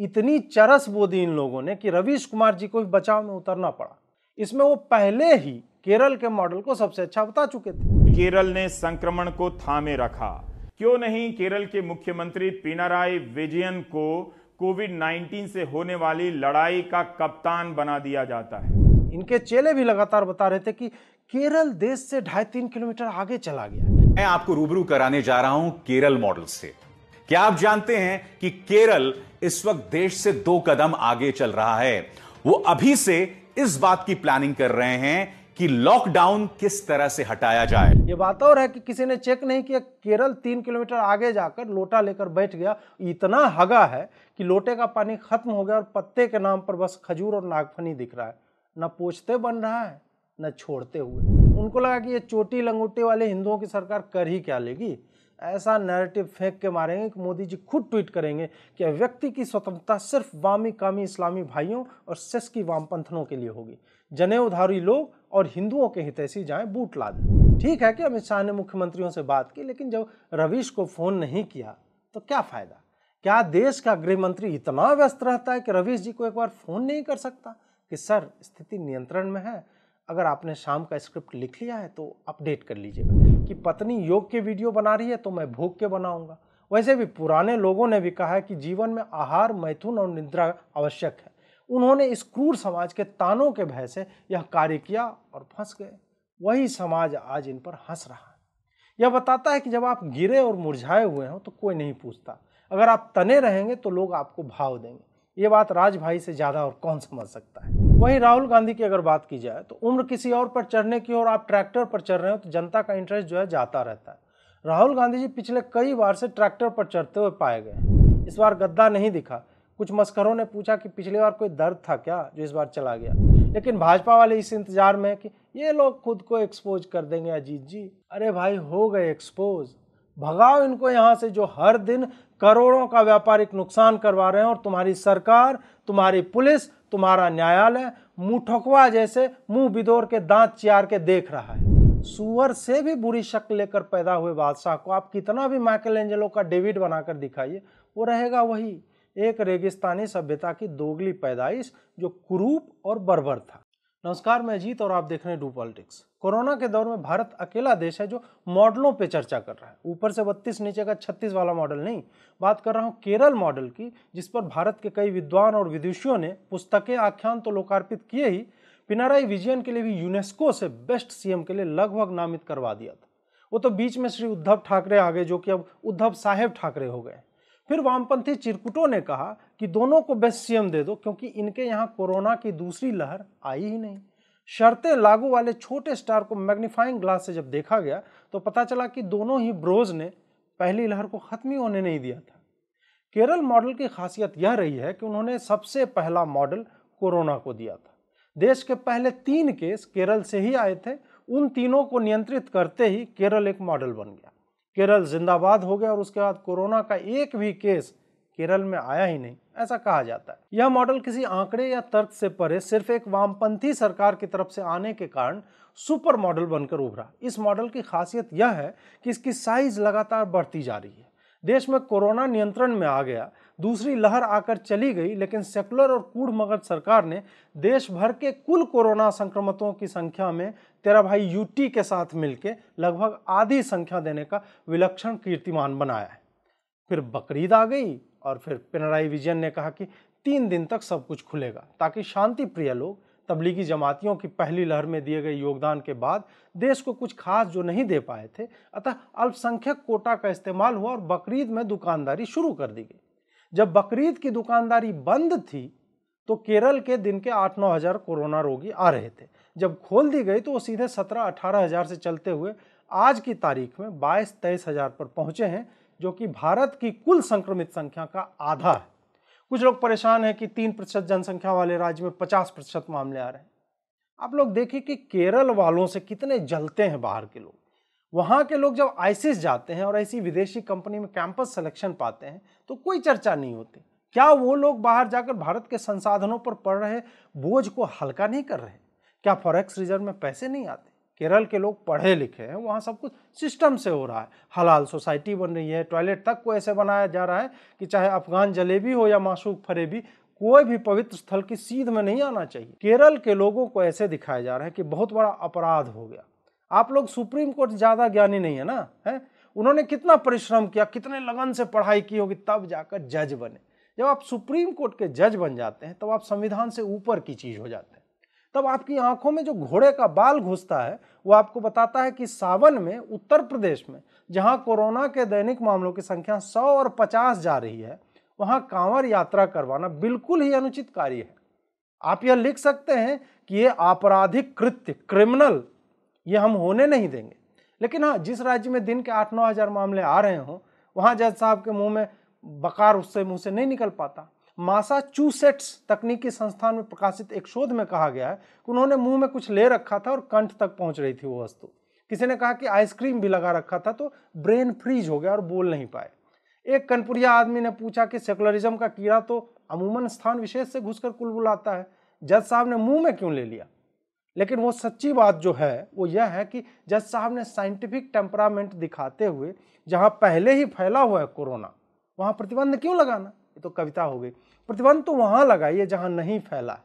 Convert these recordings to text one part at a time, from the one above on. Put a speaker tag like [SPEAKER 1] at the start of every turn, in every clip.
[SPEAKER 1] इतनी चरस वो दी इन लोगों ने कि रवीश कुमार जी को भी बचाव में उतरना पड़ा इसमें वो पहले ही केरल के मॉडल को सबसे अच्छा बता चुके थे केरल ने संक्रमण को थामे रखा क्यों नहीं केरल के मुख्यमंत्री पिनाराई विजयन को कोविड 19 से होने वाली लड़ाई का कप्तान बना दिया जाता है इनके चेले भी लगातार बता रहे थे कि केरल देश से ढाई तीन किलोमीटर आगे चला गया मैं आपको रूबरू कराने जा रहा हूं केरल मॉडल से क्या आप जानते हैं कि केरल इस वक्त देश से दो कदम आगे चल रहा है वो अभी से इस बात की प्लानिंग कर रहे हैं कि लॉकडाउन किस तरह से हटाया जाए ये बात और है कि किसी ने चेक नहीं किया केरल तीन किलोमीटर आगे जाकर लोटा लेकर बैठ गया इतना हगा है कि लोटे का पानी खत्म हो गया और पत्ते के नाम पर बस खजूर और नागफनी दिख रहा है न पोछते बन रहा है न छोड़ते हुए उनको लगा कि ये चोटी लंगोटे वाले हिंदुओं की सरकार कर ही क्या लेगी ऐसा नैरेटिव फेंक के मारेंगे कि मोदी जी खुद ट्वीट करेंगे कि व्यक्ति की स्वतंत्रता सिर्फ वामी कामी इस्लामी भाइयों और सेस की वामपंथनों के लिए होगी जने उधारी लोग और हिंदुओं के हितैषी जाएं बूट ला दें ठीक है कि अमित शाह ने मुख्यमंत्रियों से बात की लेकिन जब रवीश को फ़ोन नहीं किया तो क्या फ़ायदा क्या देश का गृह मंत्री इतना व्यस्त रहता है कि रवीश जी को एक बार फ़ोन नहीं कर सकता कि सर स्थिति नियंत्रण में है अगर आपने शाम का स्क्रिप्ट लिख लिया है तो अपडेट कर लीजिएगा कि पत्नी योग के वीडियो बना रही है तो मैं भोग के बनाऊंगा वैसे भी पुराने लोगों ने भी कहा है कि जीवन में आहार मैथुन और निद्रा आवश्यक है उन्होंने इस क्रूर समाज के तानों के भय से यह कार्य किया और फंस गए वही समाज आज इन पर हंस रहा है यह बताता है कि जब आप गिरे और मुरझाए हुए हों तो कोई नहीं पूछता अगर आप तने रहेंगे तो लोग आपको भाव देंगे ये बात राज भाई से ज़्यादा और कौन समझ सकता है वहीं राहुल गांधी की अगर बात की जाए तो उम्र किसी और पर चढ़ने की और आप ट्रैक्टर पर चढ़ रहे हो तो जनता का इंटरेस्ट जो है जाता रहता है राहुल गांधी जी पिछले कई बार से ट्रैक्टर पर चढ़ते हुए पाए गए इस बार गद्दा नहीं दिखा कुछ मस्करों ने पूछा कि पिछली बार कोई दर्द था क्या जो इस बार चला गया लेकिन भाजपा वाले इस इंतजार में कि ये लोग खुद को एक्सपोज कर देंगे अजीत जी अरे भाई हो गए एक्सपोज भगाओ इनको यहाँ से जो हर दिन करोड़ों का व्यापारिक नुकसान करवा रहे हैं और तुम्हारी सरकार तुम्हारी पुलिस तुम्हारा न्यायालय मुठकवा जैसे मुंह बिदोर के दांत चियार के देख रहा है सुअर से भी बुरी शक्ल लेकर पैदा हुए बादशाह को आप कितना भी माइकल एंजलो का डेविड बनाकर दिखाइए वो रहेगा वही एक रेगिस्तानी सभ्यता की दोगली पैदाइश जो क्रूप और बर्बर था नमस्कार मैं अजीत और आप देख रहे हैं डू पॉलिटिक्स कोरोना के दौर में भारत अकेला देश है जो मॉडलों पे चर्चा कर रहा है ऊपर से 32 नीचे का 36 वाला मॉडल नहीं बात कर रहा हूँ केरल मॉडल की जिस पर भारत के कई विद्वान और विदुषियों ने पुस्तकें आख्यान तो लोकार्पित किए ही पिनाराई विजयन के लिए भी यूनेस्को से बेस्ट सीएम के लिए लगभग नामित करवा दिया था वो तो बीच में श्री उद्धव ठाकरे आ गए जो कि अब उद्धव साहेब ठाकरे हो गए फिर वामपंथी चिरकुटों ने कहा कि दोनों को बेस्ट सीएम दे दो क्योंकि इनके यहाँ कोरोना की दूसरी लहर आई ही नहीं शर्तें लागू वाले छोटे स्टार को मैग्नीफाइंग ग्लास से जब देखा गया तो पता चला कि दोनों ही ब्रोज ने पहली लहर को ख़त्म ही होने नहीं दिया था केरल मॉडल की खासियत यह रही है कि उन्होंने सबसे पहला मॉडल कोरोना को दिया था देश के पहले तीन केस केरल से ही आए थे उन तीनों को नियंत्रित करते ही केरल एक मॉडल बन गया केरल जिंदाबाद हो गया और उसके बाद कोरोना का एक भी केस केरल में आया ही नहीं ऐसा कहा जाता है यह मॉडल किसी आंकड़े या तर्क से परे सिर्फ एक वामपंथी सरकार की तरफ से आने के कारण सुपर मॉडल बनकर उभरा इस मॉडल की खासियत यह है कि इसकी साइज लगातार बढ़ती जा रही है देश में कोरोना नियंत्रण में आ गया दूसरी लहर आकर चली गई लेकिन सेकुलर और कूड़ मगध सरकार ने देश भर के कुल कोरोना संक्रमितों की संख्या में तेरा भाई यूटी के साथ मिलकर लगभग आधी संख्या देने का विलक्षण कीर्तिमान बनाया है फिर बकरीद आ गई और फिर पिनराई विजयन ने कहा कि तीन दिन तक सब कुछ खुलेगा ताकि शांति प्रिय लोग तबलीगी जमातियों की पहली लहर में दिए गए योगदान के बाद देश को कुछ खास जो नहीं दे पाए थे अतः अल्पसंख्यक कोटा का इस्तेमाल हुआ और बकरीद में दुकानदारी शुरू कर दी गई जब बकरीद की दुकानदारी बंद थी तो केरल के दिन के आठ नौ हज़ार कोरोना रोगी आ रहे थे जब खोल दी गई तो वो सीधे सत्रह अठारह हज़ार से चलते हुए आज की तारीख में बाईस तेईस हज़ार पर पहुँचे हैं जो कि भारत की कुल संक्रमित संख्या का आधा है कुछ लोग परेशान हैं कि तीन प्रतिशत जनसंख्या वाले राज्य में पचास प्रतिशत मामले आ रहे हैं आप लोग देखिए कि केरल वालों से कितने जलते हैं बाहर के लोग वहाँ के लोग जब आईसीस जाते हैं और ऐसी विदेशी कंपनी में कैंपस सिलेक्शन पाते हैं तो कोई चर्चा नहीं होती क्या वो लोग बाहर जाकर भारत के संसाधनों पर पड़ रहे बोझ को हल्का नहीं कर रहे क्या फॉरेक्स रिजर्व में पैसे नहीं आते केरल के लोग पढ़े लिखे हैं वहाँ सब कुछ सिस्टम से हो रहा है हलाल सोसाइटी बन रही है टॉयलेट तक को ऐसे बनाया जा रहा है कि चाहे अफगान जलेबी हो या मासूक फरेबी कोई भी पवित्र स्थल की सीध में नहीं आना चाहिए केरल के लोगों को ऐसे दिखाया जा रहा है कि बहुत बड़ा अपराध हो गया आप लोग सुप्रीम कोर्ट ज़्यादा ज्ञानी नहीं है ना है उन्होंने कितना परिश्रम किया कितने लगन से पढ़ाई की होगी तब जाकर जज बने जब आप सुप्रीम कोर्ट के जज बन जाते हैं तब तो आप संविधान से ऊपर की चीज़ हो जाते हैं तब आपकी आंखों में जो घोड़े का बाल घुसता है वो आपको बताता है कि सावन में उत्तर प्रदेश में जहां कोरोना के दैनिक मामलों की संख्या 100 और 50 जा रही है वहां कांवर यात्रा करवाना बिल्कुल ही अनुचित कार्य है आप यह लिख सकते हैं कि ये आपराधिक कृत्य क्रिमिनल ये हम होने नहीं देंगे लेकिन हाँ जिस राज्य में दिन के आठ नौ हज़ार मामले आ रहे हों वहाँ जज साहब के मुंह में बकार उससे मुंह से नहीं निकल पाता मासाचूसेट्स तकनीकी संस्थान में प्रकाशित एक शोध में कहा गया है कि उन्होंने मुंह में कुछ ले रखा था और कंठ तक पहुंच रही थी वो वस्तु किसी ने कहा कि आइसक्रीम भी लगा रखा था तो ब्रेन फ्रीज हो गया और बोल नहीं पाए एक कनपुरिया आदमी ने पूछा कि सेकुलरिज्म का कीड़ा तो अमूमन स्थान विशेष से घुसकर कुलबुलाता है जज साहब ने मुंह में क्यों ले लिया लेकिन वो सच्ची बात जो है वो यह है कि जज साहब ने साइंटिफिक टेम्परामेंट दिखाते हुए जहाँ पहले ही फैला हुआ है कोरोना वहाँ प्रतिबंध क्यों लगाना ये तो कविता हो गई प्रतिबंध तो वहाँ लगाइए जहाँ नहीं फैला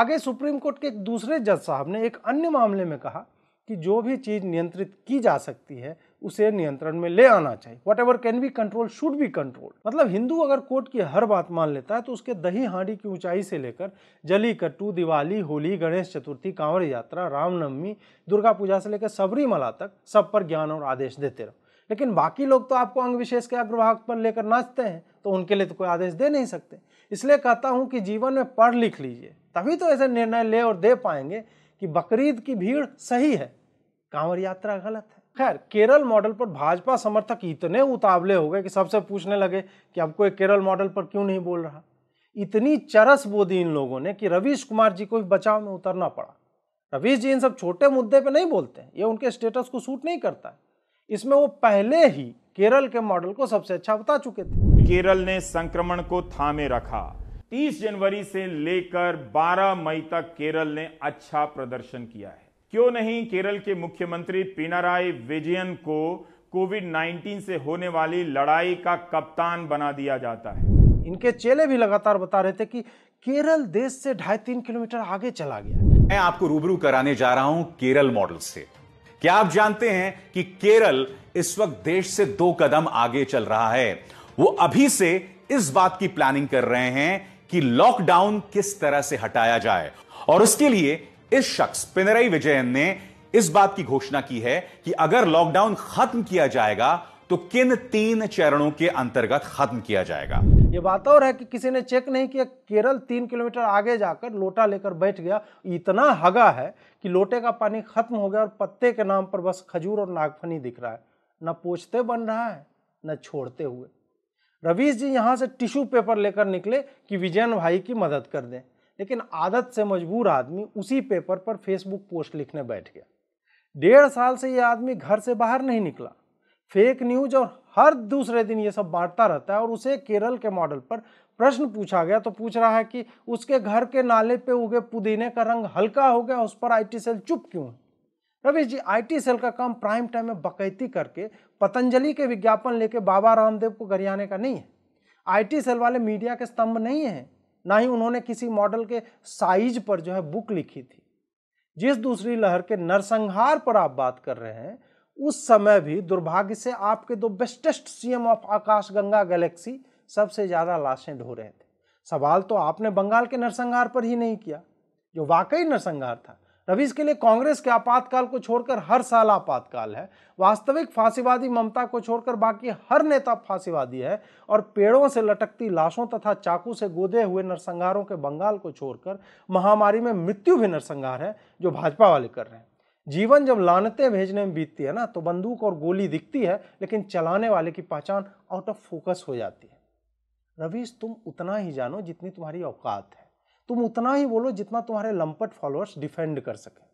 [SPEAKER 1] आगे सुप्रीम कोर्ट के एक दूसरे जज साहब ने एक अन्य मामले में कहा कि जो भी चीज़ नियंत्रित की जा सकती है उसे नियंत्रण में ले आना चाहिए whatever can be control should be control मतलब हिंदू अगर कोर्ट की हर बात मान लेता है तो उसके दही हांडी की ऊंचाई से लेकर जली कट्टू दिवाली होली गणेश चतुर्थी कांवड़ यात्रा रामनवमी दुर्गा पूजा से लेकर सबरीमला तक सब पर ज्ञान और आदेश देते रहो लेकिन बाकी लोग तो आपको अंग विशेष के अग्रभाग पर लेकर नाचते हैं तो उनके लिए तो कोई आदेश दे नहीं सकते इसलिए कहता हूँ कि जीवन में पढ़ लिख लीजिए तभी तो ऐसे निर्णय ले और दे पाएंगे कि बकरीद की भीड़ सही है कांवर यात्रा गलत है खैर केरल मॉडल पर भाजपा समर्थक इतने उतावले हो गए कि सबसे पूछने लगे कि अब कोई केरल मॉडल पर क्यों नहीं बोल रहा इतनी चरस बोधी इन लोगों ने कि रवीश कुमार जी को भी बचाव में उतरना पड़ा रवीश जी इन सब छोटे मुद्दे पे नहीं बोलते ये उनके स्टेटस को सूट नहीं करता है इसमें वो पहले ही केरल के मॉडल को सबसे अच्छा बता चुके थे केरल ने संक्रमण को थामे रखा 30 जनवरी से लेकर 12 मई तक केरल ने अच्छा प्रदर्शन किया है क्यों नहीं केरल के मुख्यमंत्री पिनाराई विजयन को कोविड 19 से होने वाली लड़ाई का कप्तान बना दिया जाता है इनके चेले भी लगातार बता रहे थे कि केरल देश से ढाई तीन किलोमीटर आगे चला गया मैं आपको रूबरू कराने जा रहा हूं केरल मॉडल से क्या आप जानते हैं कि केरल इस वक्त देश से दो कदम आगे चल रहा है वो अभी से इस बात की प्लानिंग कर रहे हैं कि लॉकडाउन किस तरह से हटाया जाए और उसके लिए इस शख्स पिनरई विजयन ने इस बात की घोषणा की है कि अगर लॉकडाउन खत्म किया जाएगा तो किन तीन चरणों के अंतर्गत खत्म किया जाएगा ये बात और है कि किसी ने चेक नहीं किया केरल तीन किलोमीटर आगे जाकर लोटा लेकर बैठ गया इतना हगा है कि लोटे का पानी खत्म हो गया और पत्ते के नाम पर बस खजूर और नागफनी दिख रहा है न पोछते बन रहा है न छोड़ते हुए रवीश जी यहाँ से टिश्यू पेपर लेकर निकले कि विजयन भाई की मदद कर दें लेकिन आदत से मजबूर आदमी उसी पेपर पर फेसबुक पोस्ट लिखने बैठ गया डेढ़ साल से ये आदमी घर से बाहर नहीं निकला फेक न्यूज और हर दूसरे दिन ये सब बांटता रहता है और उसे केरल के मॉडल पर प्रश्न पूछा गया तो पूछ रहा है कि उसके घर के नाले पे उगे पुदीने का रंग हल्का हो गया उस पर आईटी सेल चुप क्यों है रमेश जी आईटी सेल का काम प्राइम टाइम में बकैती करके पतंजलि के विज्ञापन लेके बाबा रामदेव को गरियाने का नहीं है आईटी सेल वाले मीडिया के स्तंभ नहीं हैं ना ही उन्होंने किसी मॉडल के साइज पर जो है बुक लिखी थी जिस दूसरी लहर के नरसंहार पर आप बात कर रहे हैं उस समय भी दुर्भाग्य से आपके दो बेस्टेस्ट सीएम ऑफ आकाश गंगा गैलेक्सी सबसे ज़्यादा लाशें ढो रहे थे सवाल तो आपने बंगाल के नरसंहार पर ही नहीं किया जो वाकई नरसंहार था रवि इसके लिए कांग्रेस के आपातकाल को छोड़कर हर साल आपातकाल है वास्तविक फांसीवादी ममता को छोड़कर बाकी हर नेता फांसीवादी है और पेड़ों से लटकती लाशों तथा चाकू से गोदे हुए नरसंहारों के बंगाल को छोड़कर महामारी में मृत्यु भी नरसंहार है जो भाजपा वाले कर रहे हैं जीवन जब लानते भेजने में बीतती है ना तो बंदूक और गोली दिखती है लेकिन चलाने वाले की पहचान आउट ऑफ फोकस हो जाती है रवीश तुम उतना ही जानो जितनी तुम्हारी औकात है तुम उतना ही बोलो जितना तुम्हारे लंपट फॉलोअर्स डिफेंड कर सकें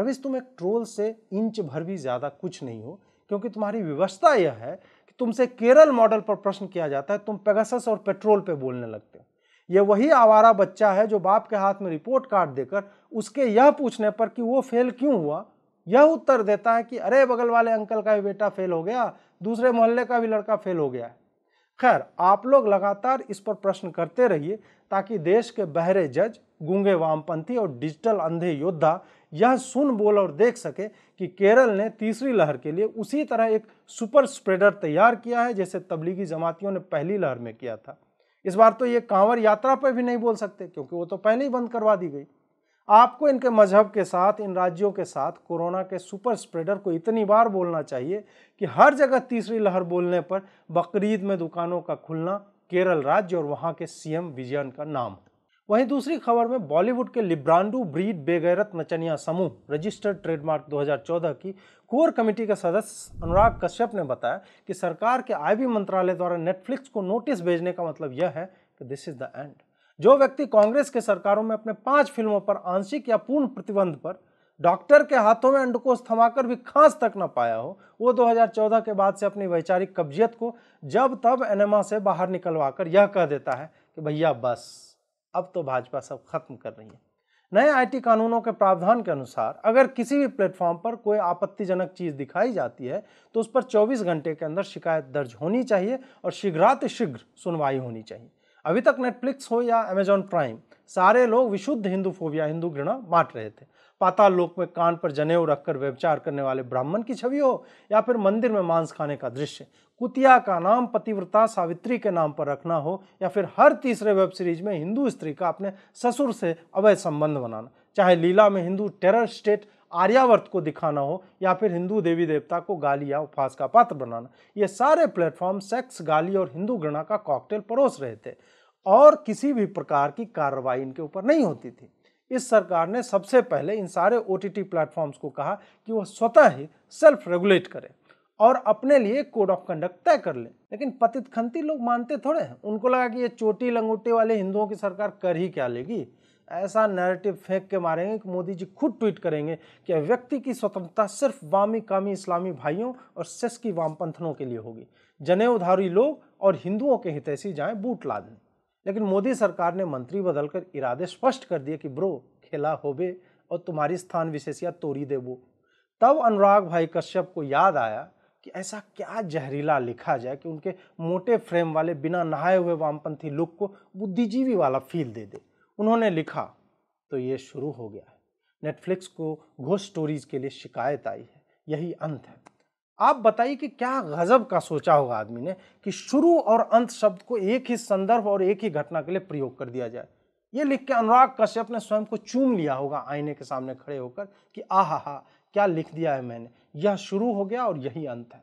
[SPEAKER 1] रवीश तुम एक ट्रोल से इंच भर भी ज़्यादा कुछ नहीं हो क्योंकि तुम्हारी व्यवस्था यह है कि तुमसे केरल मॉडल पर प्रश्न किया जाता है तुम पेगासस और पेट्रोल पे बोलने लगते हो ये वही आवारा बच्चा है जो बाप के हाथ में रिपोर्ट कार्ड देकर उसके यह पूछने पर कि वो फेल क्यों हुआ यह उत्तर देता है कि अरे बगल वाले अंकल का भी बेटा फेल हो गया दूसरे मोहल्ले का भी लड़का फेल हो गया है खैर आप लोग लगातार इस पर प्रश्न करते रहिए ताकि देश के बहरे जज गूंगे वामपंथी और डिजिटल अंधे योद्धा यह सुन बोल और देख सके कि केरल ने तीसरी लहर के लिए उसी तरह एक सुपर स्प्रेडर तैयार किया है जैसे तबलीगी जमातियों ने पहली लहर में किया था इस बार तो ये कांवर यात्रा पर भी नहीं बोल सकते क्योंकि वो तो पहले ही बंद करवा दी गई आपको इनके मजहब के साथ इन राज्यों के साथ कोरोना के सुपर स्प्रेडर को इतनी बार बोलना चाहिए कि हर जगह तीसरी लहर बोलने पर बकरीद में दुकानों का खुलना केरल राज्य और वहाँ के सीएम विजयन का नाम हो वहीं दूसरी खबर में बॉलीवुड के लिब्रांडू ब्रीड बेगैरत नचनिया समूह रजिस्टर्ड ट्रेडमार्क 2014 की कोर कमेटी के सदस्य अनुराग कश्यप ने बताया कि सरकार के आय भी मंत्रालय द्वारा नेटफ्लिक्स को नोटिस भेजने का मतलब यह है कि दिस इज द एंड जो व्यक्ति कांग्रेस के सरकारों में अपने पांच फिल्मों पर आंशिक या पूर्ण प्रतिबंध पर डॉक्टर के हाथों में अंडकोश थमाकर भी खांस तक न पाया हो वो 2014 के बाद से अपनी वैचारिक कब्जियत को जब तब एनेमा से बाहर निकलवा कर यह कह देता है कि भैया बस अब तो भाजपा सब खत्म कर रही है नए आईटी कानूनों के प्रावधान के अनुसार अगर किसी भी प्लेटफॉर्म पर कोई आपत्तिजनक चीज़ दिखाई जाती है तो उस पर 24 घंटे के अंदर शिकायत दर्ज होनी चाहिए और शीघ्रातिशीघ्र सुनवाई होनी चाहिए अभी तक नेटफ्लिक्स हो या अमेजॉन प्राइम सारे लोग विशुद्ध हिंदू फोबिया हिंदू घृणा बांट रहे थे पाताल लोक में कान पर जनेऊ रखकर व्यवचार करने वाले ब्राह्मण की छवि हो या फिर मंदिर में मांस खाने का दृश्य कुतिया का नाम पतिव्रता सावित्री के नाम पर रखना हो या फिर हर तीसरे वेब सीरीज में हिंदू स्त्री का अपने ससुर से अवैध संबंध बनाना चाहे लीला में हिंदू टेरर स्टेट आर्यावर्त को दिखाना हो या फिर हिंदू देवी देवता को गाली या उपहास का पात्र बनाना ये सारे प्लेटफॉर्म सेक्स गाली और हिंदू घृणा का कॉकटेल परोस रहे थे और किसी भी प्रकार की कार्रवाई इनके ऊपर नहीं होती थी इस सरकार ने सबसे पहले इन सारे ओ टी प्लेटफॉर्म्स को कहा कि वह स्वतः ही सेल्फ रेगुलेट करें और अपने लिए कोड ऑफ कंडक्ट तय कर लें लेकिन पतित खंती लोग मानते थोड़े हैं उनको लगा कि ये चोटी लंगोटे वाले हिंदुओं की सरकार कर ही क्या लेगी ऐसा नैरेटिव फेंक के मारेंगे कि मोदी जी खुद ट्वीट करेंगे कि व्यक्ति की स्वतंत्रता सिर्फ वामी कामी इस्लामी भाइयों और सेस की वामपंथनों के लिए होगी जने उधारी लोग और हिंदुओं के हितैषी जाए बूट ला दें लेकिन मोदी सरकार ने मंत्री बदलकर इरादे स्पष्ट कर दिए कि ब्रो खेला होबे और तुम्हारी स्थान विशेषिया तोड़ी देवो तब अनुराग भाई कश्यप को याद आया ऐसा क्या जहरीला लिखा जाए कि उनके मोटे फ्रेम वाले बिना नहाए हुए वामपंथी लुक को बुद्धिजीवी वाला फील दे दे उन्होंने लिखा तो ये शुरू हो गया है नेटफ्लिक्स को घोष स्टोरीज के लिए शिकायत आई है यही अंत है आप बताइए कि क्या गजब का सोचा होगा आदमी ने कि शुरू और अंत शब्द को एक ही संदर्भ और एक ही घटना के लिए प्रयोग कर दिया जाए ये लिख के अनुराग कश्यप ने स्वयं को चूम लिया होगा आईने के सामने खड़े होकर कि आहा हा क्या लिख दिया है मैंने यह शुरू हो गया और यही अंत है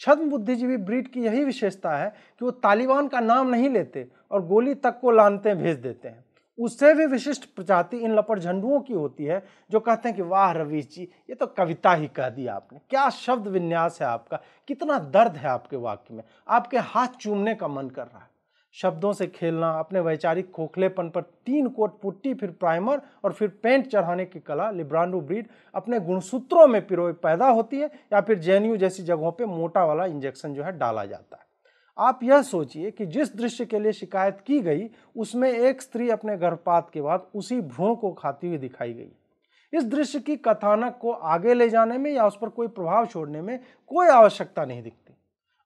[SPEAKER 1] छद्म बुद्धिजीवी ब्रीड की यही विशेषता है कि वो तालिबान का नाम नहीं लेते और गोली तक को लानते भेज देते हैं उससे भी विशिष्ट प्रजाति इन लपड़ झंडुओं की होती है जो कहते हैं कि वाह रवीश जी ये तो कविता ही कह दी आपने क्या शब्द विन्यास है आपका कितना दर्द है आपके वाक्य में आपके हाथ चूमने का मन कर रहा है शब्दों से खेलना अपने वैचारिक खोखलेपन पर तीन कोट पुट्टी फिर प्राइमर और फिर पेंट चढ़ाने की कला लिब्रांडो ब्रीड अपने गुणसूत्रों में पिरो पैदा होती है या फिर जे जैसी जगहों पर मोटा वाला इंजेक्शन जो है डाला जाता है आप यह सोचिए कि जिस दृश्य के लिए शिकायत की गई उसमें एक स्त्री अपने गर्भपात के बाद उसी भ्रूण को खाती हुई दिखाई गई इस दृश्य की कथानक को आगे ले जाने में या उस पर कोई प्रभाव छोड़ने में कोई आवश्यकता नहीं दिखती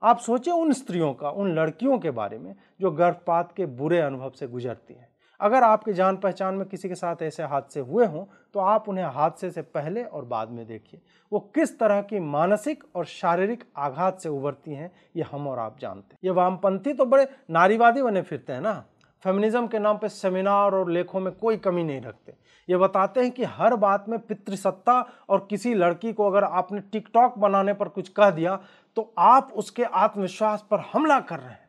[SPEAKER 1] आप सोचें उन स्त्रियों का उन लड़कियों के बारे में जो गर्भपात के बुरे अनुभव से गुजरती हैं अगर आपके जान पहचान में किसी के साथ ऐसे हादसे हुए हों तो आप उन्हें हादसे से पहले और बाद में देखिए वो किस तरह की मानसिक और शारीरिक आघात से उभरती हैं ये हम और आप जानते हैं ये वामपंथी तो बड़े नारीवादी बने फिरते हैं ना फेमिनिज्म के नाम पर सेमिनार और लेखों में कोई कमी नहीं रखते ये बताते हैं कि हर बात में पितृसत्ता और किसी लड़की को अगर आपने टिकटॉक बनाने पर कुछ कह दिया तो आप उसके आत्मविश्वास पर हमला कर रहे हैं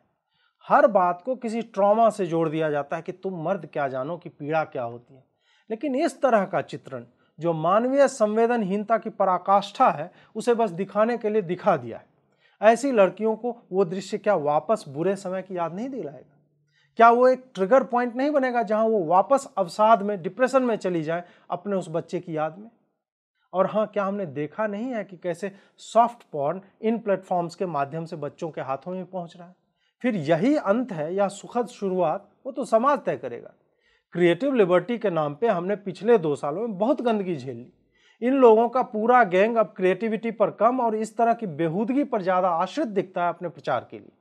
[SPEAKER 1] हर बात को किसी ट्रॉमा से जोड़ दिया जाता है कि तुम मर्द क्या जानो कि पीड़ा क्या होती है लेकिन इस तरह का चित्रण जो मानवीय संवेदनहीनता की पराकाष्ठा है उसे बस दिखाने के लिए दिखा दिया है ऐसी लड़कियों को वो दृश्य क्या वापस बुरे समय की याद नहीं दिलाएगा क्या वो एक ट्रिगर पॉइंट नहीं बनेगा जहां वो वापस अवसाद में डिप्रेशन में चली जाए अपने उस बच्चे की याद में और हाँ क्या हमने देखा नहीं है कि कैसे सॉफ्ट पॉर्न इन प्लेटफॉर्म्स के माध्यम से बच्चों के हाथों में पहुंच रहा है फिर यही अंत है या सुखद शुरुआत वो तो समाज तय करेगा क्रिएटिव लिबर्टी के नाम पे हमने पिछले दो सालों में बहुत गंदगी झेल ली इन लोगों का पूरा गैंग अब क्रिएटिविटी पर कम और इस तरह की बेहूदगी पर ज़्यादा आश्रित दिखता है अपने प्रचार के लिए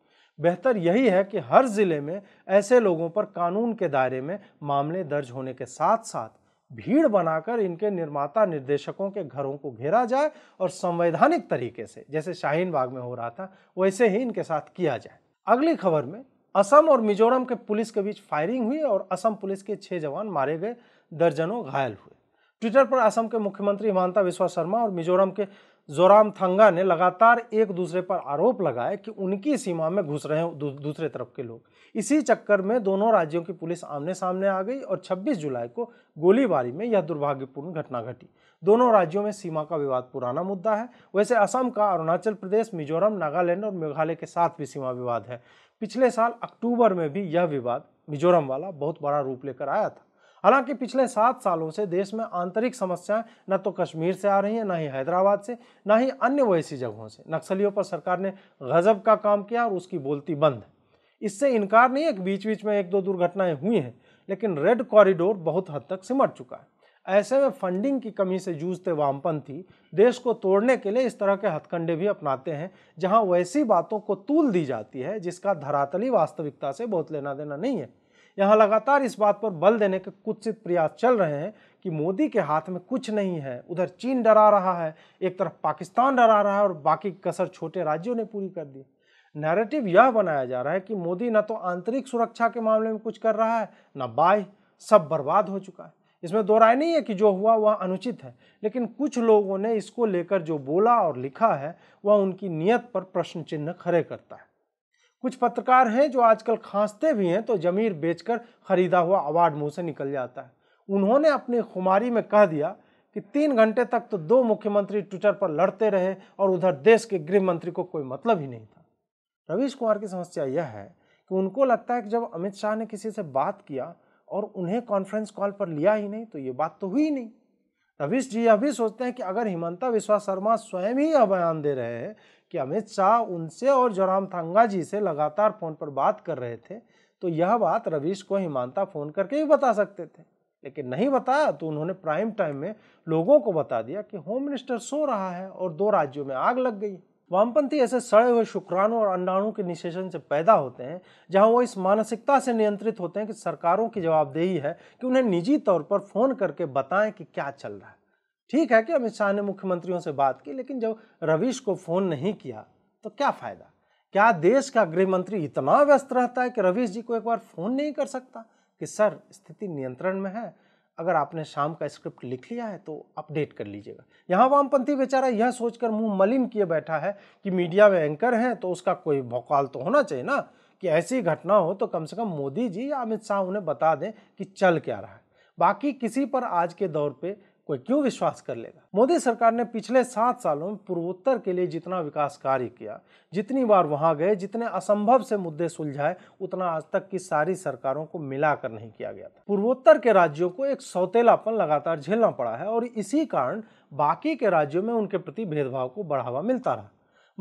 [SPEAKER 1] बेहतर यही है कि हर ज़िले में ऐसे लोगों पर कानून के दायरे में मामले दर्ज होने के साथ साथ भीड़ बनाकर इनके निर्माता निर्देशकों के घरों को घेरा जाए और संवैधानिक तरीके से जैसे शाहीन बाग में हो रहा था वैसे ही इनके साथ किया जाए अगली खबर में असम और मिजोरम के पुलिस के बीच फायरिंग हुई और असम पुलिस के छह जवान मारे गए दर्जनों घायल हुए ट्विटर पर असम के मुख्यमंत्री हिमांता विश्वा शर्मा और मिजोरम के जोराम थंगा ने लगातार एक दूसरे पर आरोप लगाए कि उनकी सीमा में घुस रहे हैं दूसरे तरफ के लोग इसी चक्कर में दोनों राज्यों की पुलिस आमने सामने आ गई और 26 जुलाई को गोलीबारी में यह दुर्भाग्यपूर्ण घटना घटी दोनों राज्यों में सीमा का विवाद पुराना मुद्दा है वैसे असम का अरुणाचल प्रदेश मिजोरम नागालैंड और मेघालय के साथ भी सीमा विवाद है पिछले साल अक्टूबर में भी यह विवाद मिजोरम वाला बहुत बड़ा रूप लेकर आया था हालांकि पिछले सात सालों से देश में आंतरिक समस्याएं न तो कश्मीर से आ रही हैं न ही हैदराबाद से न ही अन्य वैसी जगहों से नक्सलियों पर सरकार ने गजब का काम किया और उसकी बोलती बंद है इससे इनकार नहीं है कि बीच बीच में एक दो दुर्घटनाएं हुई हैं लेकिन रेड कॉरिडोर बहुत हद तक सिमट चुका है ऐसे में फंडिंग की कमी से जूझते वामपंथी देश को तोड़ने के लिए इस तरह के हथकंडे भी अपनाते हैं जहां वैसी बातों को तूल दी जाती है जिसका धरातली वास्तविकता से बहुत लेना देना नहीं है यहाँ लगातार इस बात पर बल देने के कुत्सित प्रयास चल रहे हैं कि मोदी के हाथ में कुछ नहीं है उधर चीन डरा रहा है एक तरफ पाकिस्तान डरा रहा है और बाकी कसर छोटे राज्यों ने पूरी कर दी नैरेटिव यह बनाया जा रहा है कि मोदी ना तो आंतरिक सुरक्षा के मामले में कुछ कर रहा है ना बाय सब बर्बाद हो चुका है इसमें दो राय नहीं है कि जो हुआ वह अनुचित है लेकिन कुछ लोगों ने इसको लेकर जो बोला और लिखा है वह उनकी नियत पर प्रश्न चिन्ह खड़े करता है कुछ पत्रकार हैं जो आजकल खांसते भी हैं तो जमीर बेचकर खरीदा हुआ अवार्ड मुंह से निकल जाता है उन्होंने अपनी खुमारी में कह दिया कि तीन घंटे तक तो दो मुख्यमंत्री ट्विटर पर लड़ते रहे और उधर देश के गृह मंत्री को कोई मतलब ही नहीं था रवीश कुमार की समस्या यह है कि उनको लगता है कि जब अमित शाह ने किसी से बात किया और उन्हें कॉन्फ्रेंस कॉल पर लिया ही नहीं तो ये बात तो हुई नहीं रवीश जी यह भी सोचते हैं कि अगर हिमंता विश्वा शर्मा स्वयं ही यह बयान दे रहे हैं कि अमित शाह उनसे और जोराम थांगा जी से लगातार फोन पर बात कर रहे थे तो यह बात रवीश को हिमांता फोन करके भी बता सकते थे लेकिन नहीं बताया तो उन्होंने प्राइम टाइम में लोगों को बता दिया कि होम मिनिस्टर सो रहा है और दो राज्यों में आग लग गई वामपंथी ऐसे सड़े हुए शुक्राणु और अंडाणु के निषेचन से पैदा होते हैं जहां वो इस मानसिकता से नियंत्रित होते हैं कि सरकारों की जवाबदेही है कि उन्हें निजी तौर पर फ़ोन करके बताएं कि क्या चल रहा है ठीक है कि अमित शाह ने मुख्यमंत्रियों से बात की लेकिन जब रवीश को फ़ोन नहीं किया तो क्या फ़ायदा क्या देश का गृह मंत्री इतना व्यस्त रहता है कि रवीश जी को एक बार फ़ोन नहीं कर सकता कि सर स्थिति नियंत्रण में है अगर आपने शाम का स्क्रिप्ट लिख लिया है तो अपडेट कर लीजिएगा यहाँ वामपंथी बेचारा यह सोचकर मुंह मलिन किए बैठा है कि मीडिया में एंकर हैं तो उसका कोई भौकाल तो होना चाहिए ना कि ऐसी घटना हो तो कम से कम मोदी जी या अमित शाह उन्हें बता दें कि चल क्या रहा है बाकी किसी पर आज के दौर पर कोई क्यों विश्वास कर लेगा मोदी सरकार ने पिछले सात सालों में पूर्वोत्तर के लिए जितना विकास कार्य किया जितनी बार वहां गए जितने असंभव से मुद्दे सुलझाए उतना आज तक की सारी सरकारों को मिलाकर नहीं किया गया था पूर्वोत्तर के राज्यों को एक सौतेलापन लगातार झेलना पड़ा है और इसी कारण बाकी के राज्यों में उनके प्रति भेदभाव को बढ़ावा मिलता रहा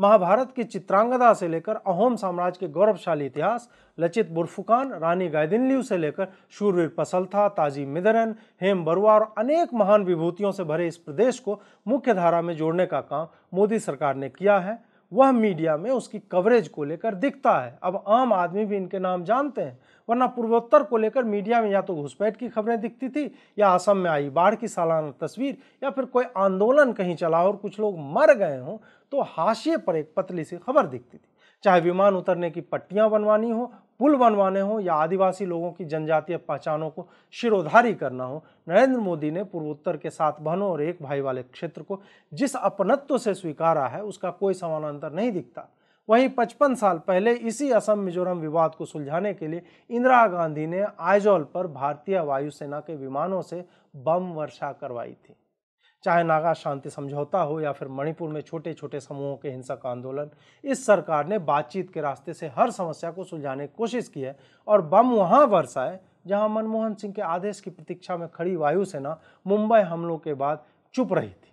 [SPEAKER 1] महाभारत की चित्रांगदा से लेकर अहोम साम्राज्य के गौरवशाली इतिहास लचित बुरफुकान रानी गायदिनलियू से लेकर शूरवीर पसलथा ताजी मिदरन हेम बरुआ और अनेक महान विभूतियों से भरे इस प्रदेश को मुख्य धारा में जोड़ने का काम मोदी सरकार ने किया है वह मीडिया में उसकी कवरेज को लेकर दिखता है अब आम आदमी भी इनके नाम जानते हैं वरना पूर्वोत्तर को लेकर मीडिया में या तो घुसपैठ की खबरें दिखती थी या असम में आई बाढ़ की सालाना तस्वीर या फिर कोई आंदोलन कहीं चला और कुछ लोग मर गए हों तो हाशिए पर एक पतली सी खबर दिखती थी चाहे विमान उतरने की पट्टियाँ बनवानी हो पुल बनवाने हों या आदिवासी लोगों की जनजातीय पहचानों को शिरोधारी करना हो नरेंद्र मोदी ने पूर्वोत्तर के सात बहनों और एक भाई वाले क्षेत्र को जिस अपनत्व से स्वीकारा है उसका कोई समानांतर नहीं दिखता वहीं 55 साल पहले इसी असम मिजोरम विवाद को सुलझाने के लिए इंदिरा गांधी ने आइजोल पर भारतीय वायुसेना के विमानों से बम वर्षा करवाई थी चाहे नागा शांति समझौता हो या फिर मणिपुर में छोटे छोटे समूहों के हिंसक आंदोलन इस सरकार ने बातचीत के रास्ते से हर समस्या को सुलझाने की कोशिश की है और बम वहाँ बरसाए जहाँ मनमोहन सिंह के आदेश की प्रतीक्षा में खड़ी वायुसेना मुंबई हमलों के बाद चुप रही थी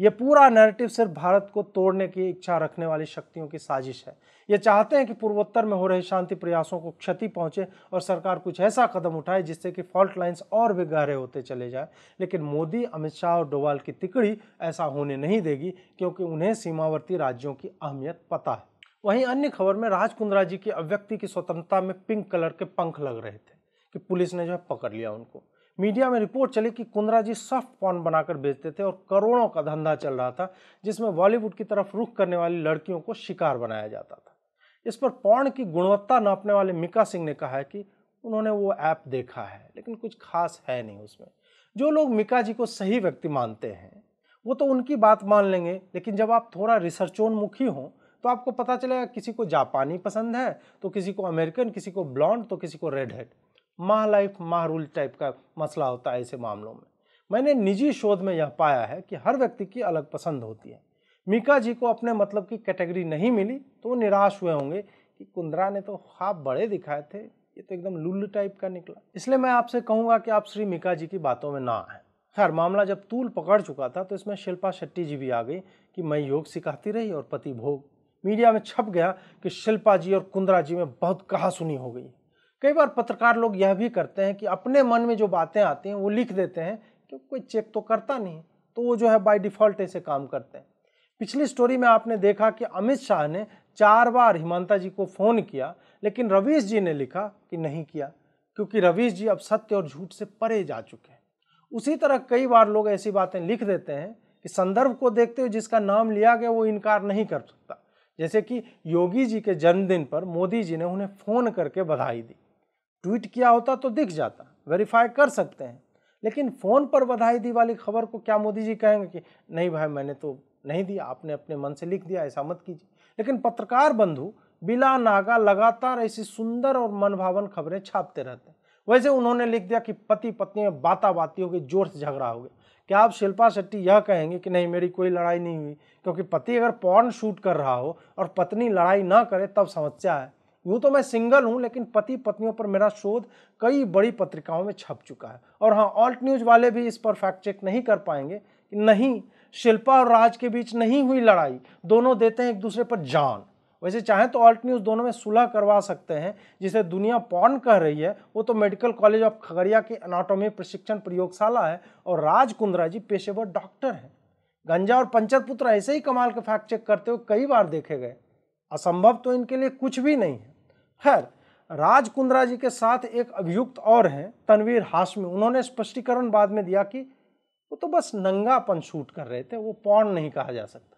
[SPEAKER 1] ये पूरा नैरेटिव सिर्फ भारत को तोड़ने की इच्छा रखने वाली शक्तियों की साजिश है ये चाहते हैं कि पूर्वोत्तर में हो रहे शांति प्रयासों को क्षति पहुंचे और सरकार कुछ ऐसा कदम उठाए जिससे कि फॉल्ट लाइन्स और भी गहरे होते चले जाए लेकिन मोदी अमित शाह और डोवाल की तिकड़ी ऐसा होने नहीं देगी क्योंकि उन्हें सीमावर्ती राज्यों की अहमियत पता है वहीं अन्य खबर में राजकुंद्रा जी की अभ्यक्ति की स्वतंत्रता में पिंक कलर के पंख लग रहे थे कि पुलिस ने जो है पकड़ लिया उनको मीडिया में रिपोर्ट चली कि कुंद्रा जी सॉफ्ट पॉन बनाकर बेचते थे और करोड़ों का धंधा चल रहा था जिसमें बॉलीवुड की तरफ रुख करने वाली लड़कियों को शिकार बनाया जाता था इस पर पॉन की गुणवत्ता नापने वाले मिका सिंह ने कहा है कि उन्होंने वो ऐप देखा है लेकिन कुछ खास है नहीं उसमें जो लोग मिका जी को सही व्यक्ति मानते हैं वो तो उनकी बात मान लेंगे लेकिन जब आप थोड़ा रिसर्चोन्मुखी हों तो आपको पता चलेगा किसी को जापानी पसंद है तो किसी को अमेरिकन किसी को ब्लॉन्ड तो किसी को red head my life my rule टाइप का मसला होता है ऐसे मामलों में मैंने निजी शोध में यह पाया है कि हर व्यक्ति की अलग पसंद होती है मीका जी को अपने मतलब की कैटेगरी नहीं मिली तो वो निराश हुए होंगे कि कुंद्रा ने तो खाब बड़े दिखाए थे ये तो एकदम लुल्ल टाइप का निकला इसलिए मैं आपसे कहूँगा कि आप श्री मीका जी की बातों में ना आए खैर मामला जब तूल पकड़ चुका था तो इसमें शिल्पा शेट्टी जी भी आ गई कि मैं योग सिखाती रही और पति भोग मीडिया में छप गया कि शिल्पा जी और कुंद्रा जी में बहुत कहा सुनी हो गई कई बार पत्रकार लोग यह भी करते हैं कि अपने मन में जो बातें आती हैं वो लिख देते हैं कि कोई चेक तो करता नहीं तो वो जो है बाय डिफ़ॉल्ट ऐसे काम करते हैं पिछली स्टोरी में आपने देखा कि अमित शाह ने चार बार हिमांता जी को फ़ोन किया लेकिन रवीश जी ने लिखा कि नहीं किया क्योंकि रवीश जी अब सत्य और झूठ से परे जा चुके हैं उसी तरह कई बार लोग ऐसी बातें लिख देते हैं कि संदर्भ को देखते हुए जिसका नाम लिया गया वो इनकार नहीं कर सकता जैसे कि योगी जी के जन्मदिन पर मोदी जी ने उन्हें फ़ोन करके बधाई दी ट्वीट किया होता तो दिख जाता वेरीफाई कर सकते हैं लेकिन फ़ोन पर बधाई दी वाली खबर को क्या मोदी जी कहेंगे कि नहीं भाई मैंने तो नहीं दिया आपने अपने मन से लिख दिया ऐसा मत कीजिए लेकिन पत्रकार बंधु बिला नागा लगातार ऐसी सुंदर और मनभावन खबरें छापते रहते हैं वैसे उन्होंने लिख दिया कि पति पत्नी में बाता बाती होगी जोर से झगड़ा हो गया क्या आप शिल्पा शेट्टी यह कहेंगे कि नहीं मेरी कोई लड़ाई नहीं हुई क्योंकि पति अगर पॉर्न शूट कर रहा हो और पत्नी लड़ाई ना करे तब समस्या है यूं तो मैं सिंगल हूं लेकिन पति पत्नियों पर मेरा शोध कई बड़ी पत्रिकाओं में छप चुका है और हाँ ऑल्ट न्यूज वाले भी इस पर फैक्ट चेक नहीं कर पाएंगे नहीं शिल्पा और राज के बीच नहीं हुई लड़ाई दोनों देते हैं एक दूसरे पर जान वैसे चाहें तो ऑल्ट न्यूज़ दोनों में सुलह करवा सकते हैं जिसे दुनिया पॉन कह रही है वो तो मेडिकल कॉलेज ऑफ खगड़िया की अनाटोमी प्रशिक्षण प्रयोगशाला है और राज कुंद्रा जी पेशेवर डॉक्टर हैं गंजा और पंचरपुत्र ऐसे ही कमाल के फैक्ट चेक करते हुए कई बार देखे गए असंभव तो इनके लिए कुछ भी नहीं है खैर राज कुंद्रा जी के साथ एक अभियुक्त और हैं तनवीर हाशमी उन्होंने स्पष्टीकरण बाद में दिया कि वो तो बस नंगापन शूट कर रहे थे वो पौन नहीं कहा जा सकता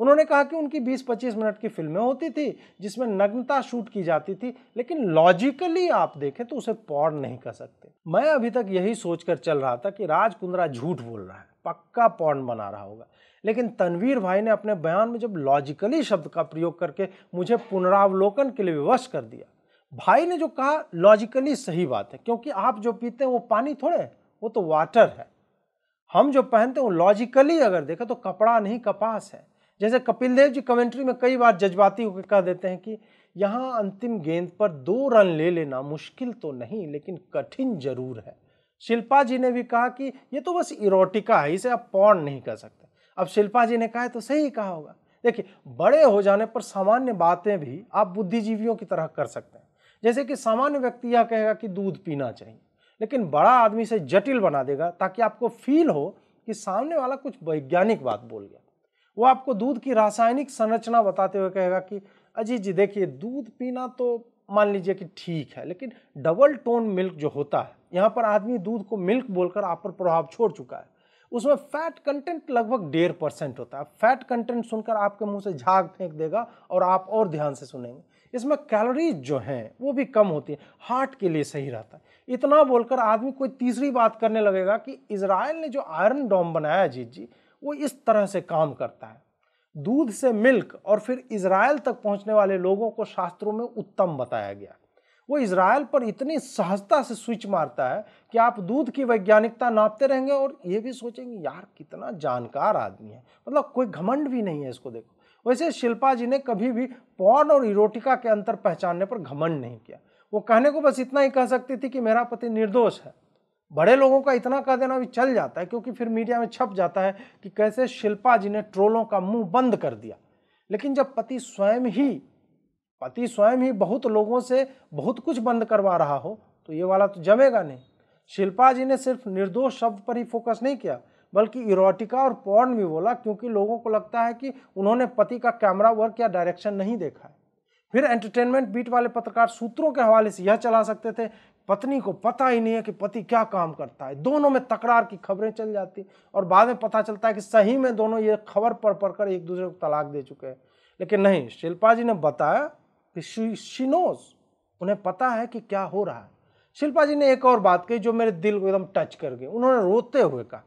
[SPEAKER 1] उन्होंने कहा कि उनकी 20-25 मिनट की फिल्में होती थी जिसमें नग्नता शूट की जाती थी लेकिन लॉजिकली आप देखें तो उसे पौन नहीं कह सकते मैं अभी तक यही सोचकर चल रहा था कि राज कुंद्रा झूठ बोल रहा है पक्का पौन बना रहा होगा लेकिन तनवीर भाई ने अपने बयान में जब लॉजिकली शब्द का प्रयोग करके मुझे पुनरावलोकन के लिए विवश कर दिया भाई ने जो कहा लॉजिकली सही बात है क्योंकि आप जो पीते हैं वो पानी थोड़े है वो तो वाटर है हम जो पहनते हैं वो लॉजिकली अगर देखें तो कपड़ा नहीं कपास है जैसे कपिल देव जी कमेंट्री में कई बार जज्बाती होकर कह देते हैं कि यहाँ अंतिम गेंद पर दो रन ले लेना मुश्किल तो नहीं लेकिन कठिन जरूर है शिल्पा जी ने भी कहा कि ये तो बस इरोटिका है इसे आप पौन नहीं कह सकते अब शिल्पा जी ने कहा है तो सही कहा होगा देखिए बड़े हो जाने पर सामान्य बातें भी आप बुद्धिजीवियों की तरह कर सकते हैं जैसे कि सामान्य व्यक्ति यह कहेगा कि दूध पीना चाहिए लेकिन बड़ा आदमी से जटिल बना देगा ताकि आपको फील हो कि सामने वाला कुछ वैज्ञानिक बात बोल गया वो आपको दूध की रासायनिक संरचना बताते हुए कहेगा कि अजी जी देखिए दूध पीना तो मान लीजिए कि ठीक है लेकिन डबल टोन मिल्क जो होता है यहाँ पर आदमी दूध को मिल्क बोलकर आप पर प्रभाव छोड़ चुका है उसमें फैट कंटेंट लगभग डेढ़ परसेंट होता है फैट कंटेंट सुनकर आपके मुंह से झाग फेंक देगा और आप और ध्यान से सुनेंगे इसमें कैलोरीज जो हैं वो भी कम होती है हार्ट के लिए सही रहता है इतना बोलकर आदमी कोई तीसरी बात करने लगेगा कि इसराइल ने जो आयरन डोम बनाया जीत जी वो इस तरह से काम करता है दूध से मिल्क और फिर इसराइल तक पहुंचने वाले लोगों को शास्त्रों में उत्तम बताया गया वो इसराइल पर इतनी सहजता से स्विच मारता है कि आप दूध की वैज्ञानिकता नापते रहेंगे और ये भी सोचेंगे यार कितना जानकार आदमी है मतलब कोई घमंड भी नहीं है इसको देखो वैसे शिल्पा जी ने कभी भी पौन और इरोटिका के अंतर पहचानने पर घमंड नहीं किया वो कहने को बस इतना ही कह सकती थी कि मेरा पति निर्दोष है बड़े लोगों का इतना कह देना भी चल जाता है क्योंकि फिर मीडिया में छप जाता है कि कैसे शिल्पा जी ने ट्रोलों का मुंह बंद कर दिया लेकिन जब पति स्वयं ही पति स्वयं ही बहुत लोगों से बहुत कुछ बंद करवा रहा हो तो ये वाला तो जमेगा नहीं शिल्पा जी ने सिर्फ निर्दोष शब्द पर ही फोकस नहीं किया बल्कि इरोटिका और पॉर्न भी बोला क्योंकि लोगों को लगता है कि उन्होंने पति का कैमरा वर्क या डायरेक्शन नहीं देखा है फिर एंटरटेनमेंट बीट वाले पत्रकार सूत्रों के हवाले से यह चला सकते थे पत्नी को पता ही नहीं है कि पति क्या काम करता है दोनों में तकरार की खबरें चल जाती और बाद में पता चलता है कि सही में दोनों ये खबर पढ़ पढ़कर एक दूसरे को तलाक दे चुके हैं लेकिन नहीं शिल्पा जी ने बताया कि उन्हें पता है कि क्या हो रहा है शिल्पा जी ने एक और बात कही जो मेरे दिल को एकदम टच कर गई उन्होंने रोते हुए कहा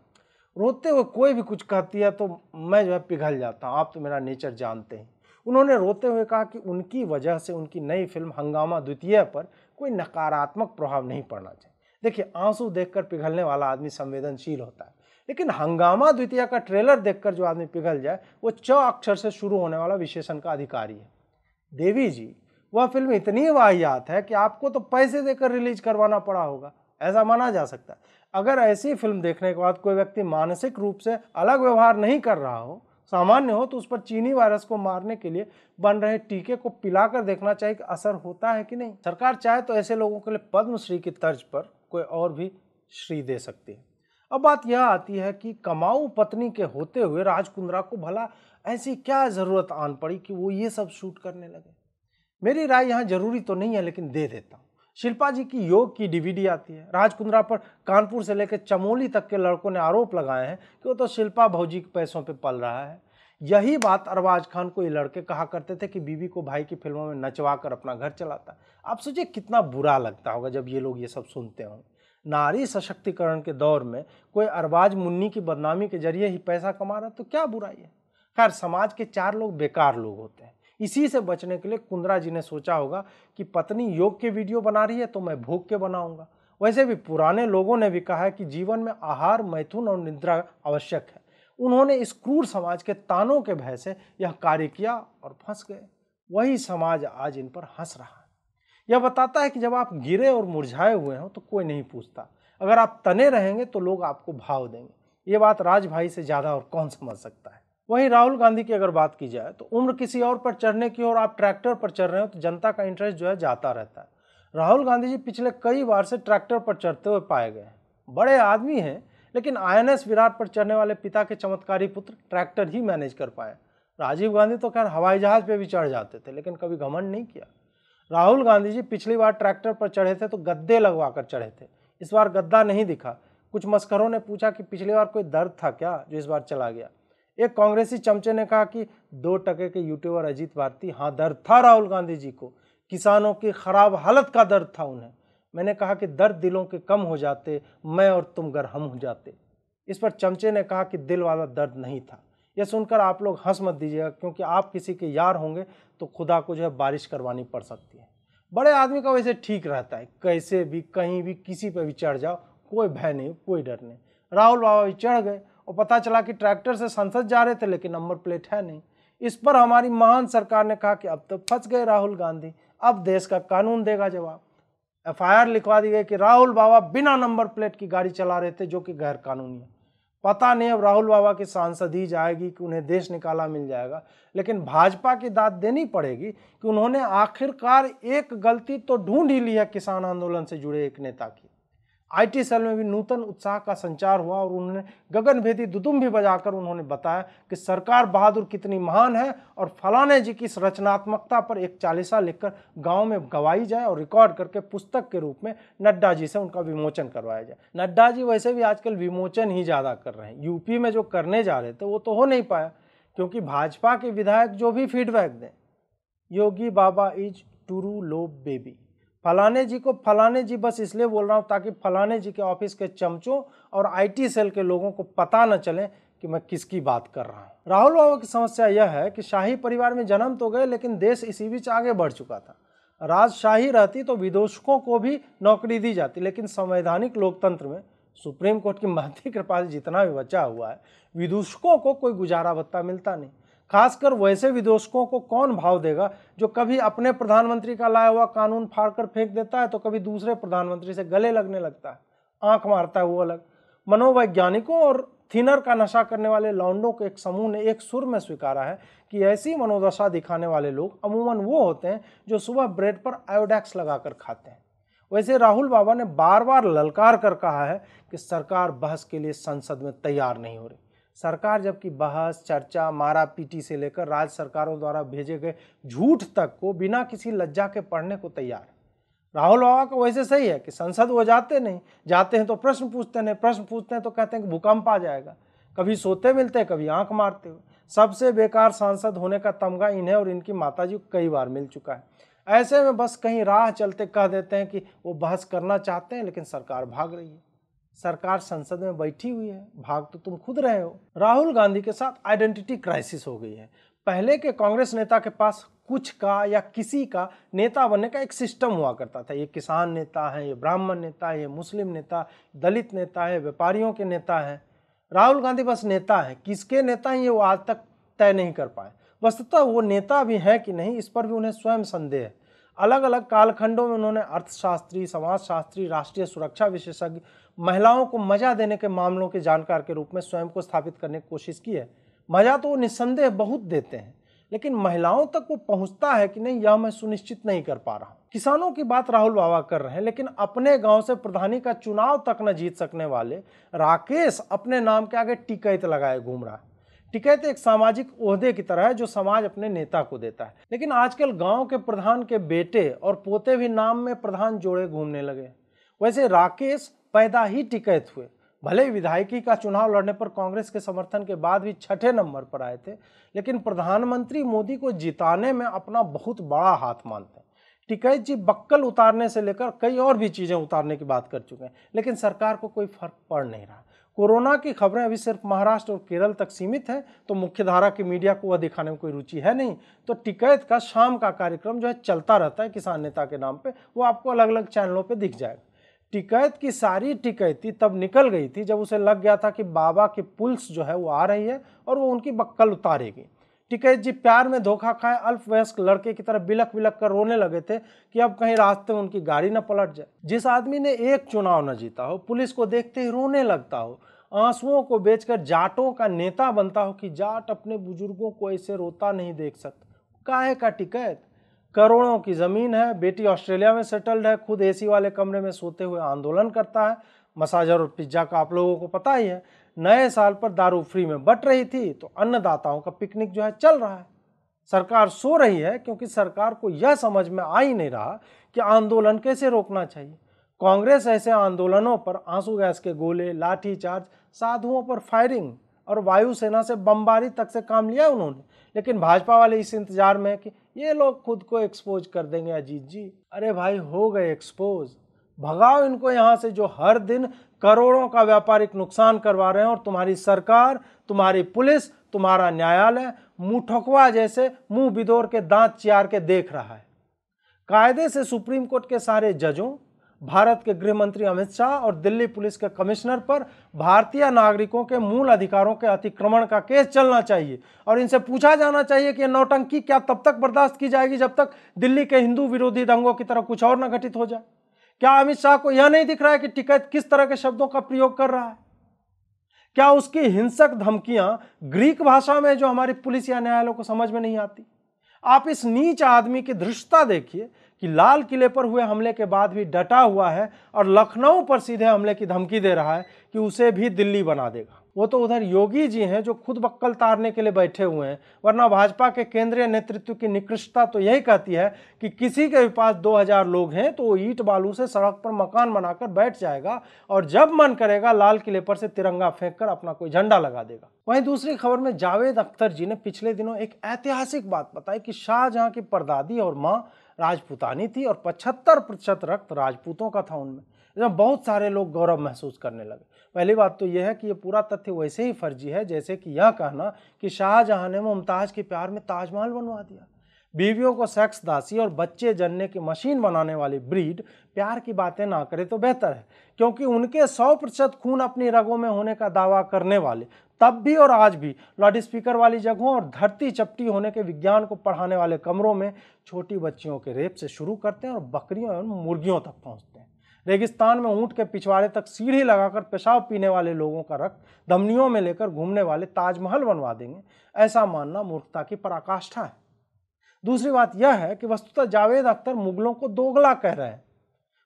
[SPEAKER 1] रोते हुए कोई भी कुछ कहती है तो मैं जो है पिघल जाता हूँ आप तो मेरा नेचर जानते हैं उन्होंने रोते हुए कहा कि उनकी वजह से उनकी नई फिल्म हंगामा द्वितीय पर कोई नकारात्मक प्रभाव नहीं पड़ना चाहिए देखिए आंसू देखकर पिघलने वाला आदमी संवेदनशील होता है लेकिन हंगामा द्वितीय का ट्रेलर देखकर जो आदमी पिघल जाए वो च अक्षर से शुरू होने वाला विशेषण का अधिकारी है देवी जी वह फिल्म इतनी वाहियात है कि आपको तो पैसे देकर रिलीज करवाना पड़ा होगा ऐसा माना जा सकता है अगर ऐसी फिल्म देखने के बाद कोई व्यक्ति मानसिक रूप से अलग व्यवहार नहीं कर रहा हो सामान्य हो तो उस पर चीनी वायरस को मारने के लिए बन रहे टीके को पिलाकर देखना चाहिए कि असर होता है कि नहीं सरकार चाहे तो ऐसे लोगों के लिए पद्मश्री की तर्ज पर कोई और भी श्री दे सकती है अब बात यह आती है कि कमाऊ पत्नी के होते हुए राजकुंद्रा को भला ऐसी क्या ज़रूरत आन पड़ी कि वो ये सब शूट करने लगे मेरी राय यहाँ जरूरी तो नहीं है लेकिन दे देता हूँ शिल्पा जी की योग की डीवीडी आती है राजकुंद्रा पर कानपुर से लेकर चमोली तक के लड़कों ने आरोप लगाए हैं कि वो तो शिल्पा भाजी के पैसों पर पल रहा है यही बात अरबाज खान को ये लड़के कहा करते थे कि बीवी को भाई की फिल्मों में नचवा कर अपना घर चलाता आप सोचिए कितना बुरा लगता होगा जब ये लोग ये सब सुनते होंगे नारी सशक्तिकरण के दौर में कोई अरबाज मुन्नी की बदनामी के जरिए ही पैसा कमा रहा तो क्या बुराई है खैर समाज के चार लोग बेकार लोग होते हैं इसी से बचने के लिए कुंद्रा जी ने सोचा होगा कि पत्नी योग के वीडियो बना रही है तो मैं भोग के बनाऊंगा वैसे भी पुराने लोगों ने भी कहा है कि जीवन में आहार मैथुन और निद्रा आवश्यक है उन्होंने इस क्रूर समाज के तानों के भय से यह कार्य किया और फंस गए वही समाज आज इन पर हंस रहा है यह बताता है कि जब आप गिरे और मुरझाए हुए हों तो कोई नहीं पूछता अगर आप तने रहेंगे तो लोग आपको भाव देंगे ये बात राजभाई से ज़्यादा और कौन समझ सकता है वहीं राहुल गांधी की अगर बात की जाए तो उम्र किसी और पर चढ़ने की और आप ट्रैक्टर पर चढ़ रहे हो तो जनता का इंटरेस्ट जो है जाता रहता है राहुल गांधी जी पिछले कई बार से ट्रैक्टर पर चढ़ते हुए पाए गए हैं बड़े आदमी हैं लेकिन आई विराट पर चढ़ने वाले पिता के चमत्कारी पुत्र ट्रैक्टर ही मैनेज कर पाए राजीव गांधी तो खैर हवाई जहाज पर भी चढ़ जाते थे लेकिन कभी घमंड नहीं किया राहुल गांधी जी पिछली बार ट्रैक्टर पर चढ़े थे तो गद्दे लगवा कर चढ़े थे इस बार गद्दा नहीं दिखा कुछ मस्करों ने पूछा कि पिछली बार कोई दर्द था क्या जो इस बार चला गया एक कांग्रेसी चमचे ने कहा कि दो टके के यूट्यूबर अजीत भारती हाँ दर्द था राहुल गांधी जी को किसानों की खराब हालत का दर्द था उन्हें मैंने कहा कि दर्द दिलों के कम हो जाते मैं और तुम गर हम हो जाते इस पर चमचे ने कहा कि दिल वाला दर्द नहीं था यह सुनकर आप लोग हंस मत दीजिएगा क्योंकि आप किसी के यार होंगे तो खुदा को जो है बारिश करवानी पड़ सकती है बड़े आदमी का वैसे ठीक रहता है कैसे भी कहीं भी किसी पर भी चढ़ जाओ कोई भय नहीं कोई डर नहीं राहुल बाबा भी चढ़ गए और पता चला कि ट्रैक्टर से संसद जा रहे थे लेकिन नंबर प्लेट है नहीं इस पर हमारी महान सरकार ने कहा कि अब तो फंस गए राहुल गांधी अब देश का कानून देगा जवाब एफआईआर लिखवा दी गई कि राहुल बाबा बिना नंबर प्लेट की गाड़ी चला रहे थे जो कि गैर कानूनी है पता नहीं अब राहुल बाबा की सांसद ही जाएगी कि उन्हें देश निकाला मिल जाएगा लेकिन भाजपा की दाद देनी पड़ेगी कि उन्होंने आखिरकार एक गलती तो ढूंढ ही ली है किसान आंदोलन से जुड़े एक नेता की आईटी सेल में भी नूतन उत्साह का संचार हुआ और उन्होंने गगनभेदी दुदुम भी बजाकर उन्होंने बताया कि सरकार बहादुर कितनी महान है और फलाने जी की इस रचनात्मकता पर एक चालीसा लिखकर गांव में गवाई जाए और रिकॉर्ड करके पुस्तक के रूप में नड्डा जी से उनका विमोचन करवाया जाए नड्डा जी वैसे भी आजकल विमोचन ही ज़्यादा कर रहे हैं यूपी में जो करने जा रहे थे वो तो हो नहीं पाया क्योंकि भाजपा के विधायक जो भी फीडबैक दें Yogi Baba is true love baby फलाने जी को फलाने जी बस इसलिए बोल रहा हूँ ताकि फलाने जी के ऑफिस के चमचों और आईटी सेल के लोगों को पता न चले कि मैं किसकी बात कर रहा हूँ राहुल बाबा की समस्या यह है कि शाही परिवार में जन्म तो गए लेकिन देश इसी बीच आगे बढ़ चुका था राजशाही रहती तो विदोषकों को भी नौकरी दी जाती लेकिन संवैधानिक लोकतंत्र में सुप्रीम कोर्ट की महती कृपा से जितना भी बचा हुआ है विदूषकों को कोई गुजारा भत्ता मिलता नहीं खासकर वैसे विदेशकों को कौन भाव देगा जो कभी अपने प्रधानमंत्री का लाया हुआ कानून फाड़ कर फेंक देता है तो कभी दूसरे प्रधानमंत्री से गले लगने लगता है आंख मारता है वो अलग मनोवैज्ञानिकों और थिनर का नशा करने वाले लाउंडों के एक समूह ने एक सुर में स्वीकारा है कि ऐसी मनोदशा दिखाने वाले लोग अमूमन वो होते हैं जो सुबह ब्रेड पर आयोडेक्स लगाकर खाते हैं वैसे राहुल बाबा ने बार बार ललकार कर कहा है कि सरकार बहस के लिए संसद में तैयार नहीं हो रही सरकार जबकि बहस चर्चा मारा पीटी से लेकर राज्य सरकारों द्वारा भेजे गए झूठ तक को बिना किसी लज्जा के पढ़ने को तैयार राहुल बाबा का वैसे सही है कि संसद वो जाते नहीं जाते हैं तो प्रश्न पूछते नहीं प्रश्न पूछते हैं तो कहते हैं कि भूकंप आ जाएगा कभी सोते मिलते हैं कभी आंख मारते हुए सबसे बेकार सांसद होने का तमगा इन्हें और इनकी माता जी को कई बार मिल चुका है ऐसे में बस कहीं राह चलते कह देते हैं कि वो बहस करना चाहते हैं लेकिन सरकार भाग रही है सरकार संसद में बैठी हुई है भाग तो तुम खुद रहे हो राहुल गांधी के साथ आइडेंटिटी क्राइसिस हो गई है पहले के कांग्रेस नेता के पास कुछ का या किसी का नेता बनने का एक सिस्टम हुआ करता था ये किसान नेता है ये ब्राह्मण नेता है ये मुस्लिम नेता दलित नेता है व्यापारियों के नेता है राहुल गांधी बस नेता है किसके नेता हैं ये वो आज तक तय नहीं कर पाए वस्तुतः वो नेता भी हैं कि नहीं इस पर भी उन्हें स्वयं संदेह है अलग अलग कालखंडों में उन्होंने अर्थशास्त्री समाजशास्त्री राष्ट्रीय सुरक्षा विशेषज्ञ महिलाओं को मजा देने के मामलों के जानकार के रूप में स्वयं को स्थापित करने की कोशिश की है मजा तो वो निस्संदेह बहुत देते हैं लेकिन महिलाओं तक वो पहुंचता है कि नहीं यह मैं सुनिश्चित नहीं कर पा रहा हूँ किसानों की बात राहुल बाबा कर रहे हैं लेकिन अपने गांव से प्रधानी का चुनाव तक न जीत सकने वाले राकेश अपने नाम के आगे टिकैत लगाए घूम रहा है टिकैत तो एक सामाजिक ओहदे की तरह है जो समाज अपने नेता को देता है लेकिन आजकल गांव के प्रधान के बेटे और पोते भी नाम में प्रधान जोड़े घूमने लगे वैसे राकेश पैदा ही टिकैत हुए भले ही विधायकी का चुनाव लड़ने पर कांग्रेस के समर्थन के बाद भी छठे नंबर पर आए थे लेकिन प्रधानमंत्री मोदी को जिताने में अपना बहुत बड़ा हाथ मानते हैं टिकैत जी बक्कल उतारने से लेकर कई और भी चीज़ें उतारने की बात कर चुके हैं लेकिन सरकार को कोई फर्क पड़ नहीं रहा कोरोना की खबरें अभी सिर्फ महाराष्ट्र और केरल तक सीमित हैं तो मुख्यधारा की मीडिया को वह दिखाने में कोई रुचि है नहीं तो टिकैत का शाम का कार्यक्रम जो है चलता रहता है किसान नेता के नाम पर वो आपको अलग अलग चैनलों पर दिख जाएगा टिकैत की सारी टिकैती तब निकल गई थी जब उसे लग गया था कि बाबा की पुल्स जो है वो आ रही है और वो उनकी बक्कल उतारेगी टिकैत जी प्यार में धोखा खाए अल्पवयस्क लड़के की तरह बिलक बिलक कर रोने लगे थे कि अब कहीं रास्ते में उनकी गाड़ी न पलट जाए जिस आदमी ने एक चुनाव न जीता हो पुलिस को देखते ही रोने लगता हो आंसुओं को बेचकर जाटों का नेता बनता हो कि जाट अपने बुजुर्गों को ऐसे रोता नहीं देख सकता काहे का टिकैत करोड़ों की ज़मीन है बेटी ऑस्ट्रेलिया में सेटल्ड है खुद एसी वाले कमरे में सोते हुए आंदोलन करता है मसाजर और पिज्ज़ा का आप लोगों को पता ही है नए साल पर दारू फ्री में बट रही थी तो अन्नदाताओं का पिकनिक जो है चल रहा है सरकार सो रही है क्योंकि सरकार को यह समझ में आ ही नहीं रहा कि आंदोलन कैसे रोकना चाहिए कांग्रेस ऐसे आंदोलनों पर आंसू गैस के गोले लाठीचार्ज साधुओं पर फायरिंग और वायुसेना से बमबारी तक से काम लिया उन्होंने लेकिन भाजपा वाले इस इंतजार में कि ये लोग खुद को एक्सपोज कर देंगे अजीत जी अरे भाई हो गए एक्सपोज भगाओ इनको यहाँ से जो हर दिन करोड़ों का व्यापारिक नुकसान करवा रहे हैं और तुम्हारी सरकार तुम्हारी पुलिस तुम्हारा न्यायालय मुठकवा जैसे मुंह बिदोर के दांत चियार के देख रहा है कायदे से सुप्रीम कोर्ट के सारे जजों भारत के गृह मंत्री अमित शाह और दिल्ली पुलिस के कमिश्नर पर भारतीय नागरिकों के मूल अधिकारों के अतिक्रमण का केस चलना चाहिए और इनसे पूछा जाना चाहिए कि नौटंकी क्या तब तक बर्दाश्त की जाएगी जब तक दिल्ली के हिंदू विरोधी दंगों की तरह कुछ और न घटित हो जाए क्या अमित शाह को यह नहीं दिख रहा है कि टिकैत किस तरह के शब्दों का प्रयोग कर रहा है क्या उसकी हिंसक धमकियां ग्रीक भाषा में जो हमारी पुलिस या न्यायालय को समझ में नहीं आती आप इस नीच आदमी की धृष्टता देखिए कि लाल किले पर हुए हमले के बाद भी डटा हुआ है और लखनऊ पर सीधे हमले की धमकी दे रहा है कि उसे भी दिल्ली बना देगा वो तो उधर योगी जी हैं जो खुद बक्कल तारने के लिए बैठे हुए हैं वरना भाजपा के केंद्रीय नेतृत्व की निकृष्टता तो यही कहती है कि किसी के भी पास 2000 लोग हैं तो वो ईट बालू से सड़क पर मकान बनाकर बैठ जाएगा और जब मन करेगा लाल किले पर से तिरंगा फेंक कर अपना कोई झंडा लगा देगा वहीं दूसरी खबर में जावेद अख्तर जी ने पिछले दिनों एक ऐतिहासिक बात बताई कि शाहजहाँ की परदादी और माँ राजपूतानी थी और पचहत्तर प्रतिशत रक्त राजपूतों का था उनमें जब बहुत सारे लोग गौरव महसूस करने लगे पहली बात तो यह है कि ये पूरा तथ्य वैसे ही फर्जी है जैसे कि यह कहना कि शाहजहां ने मुमताज़ के प्यार में ताजमहल बनवा दिया बीवियों को सेक्स दासी और बच्चे जनने की मशीन बनाने वाली ब्रीड प्यार की बातें ना करे तो बेहतर है क्योंकि उनके 100 प्रतिशत खून अपनी रगों में होने का दावा करने वाले तब भी और आज भी लाउड स्पीकर वाली जगहों और धरती चपटी होने के विज्ञान को पढ़ाने वाले कमरों में छोटी बच्चियों के रेप से शुरू करते हैं और बकरियों एवं मुर्गियों तक पहुँचते हैं रेगिस्तान में ऊँट के पिछवाड़े तक सीढ़ी लगाकर पेशाब पीने वाले लोगों का रक्त धमनियों में लेकर घूमने वाले ताजमहल बनवा देंगे ऐसा मानना मूर्खता की पराकाष्ठा है दूसरी बात यह है कि वस्तुतः जावेद अख्तर मुगलों को दोगला कह रहे हैं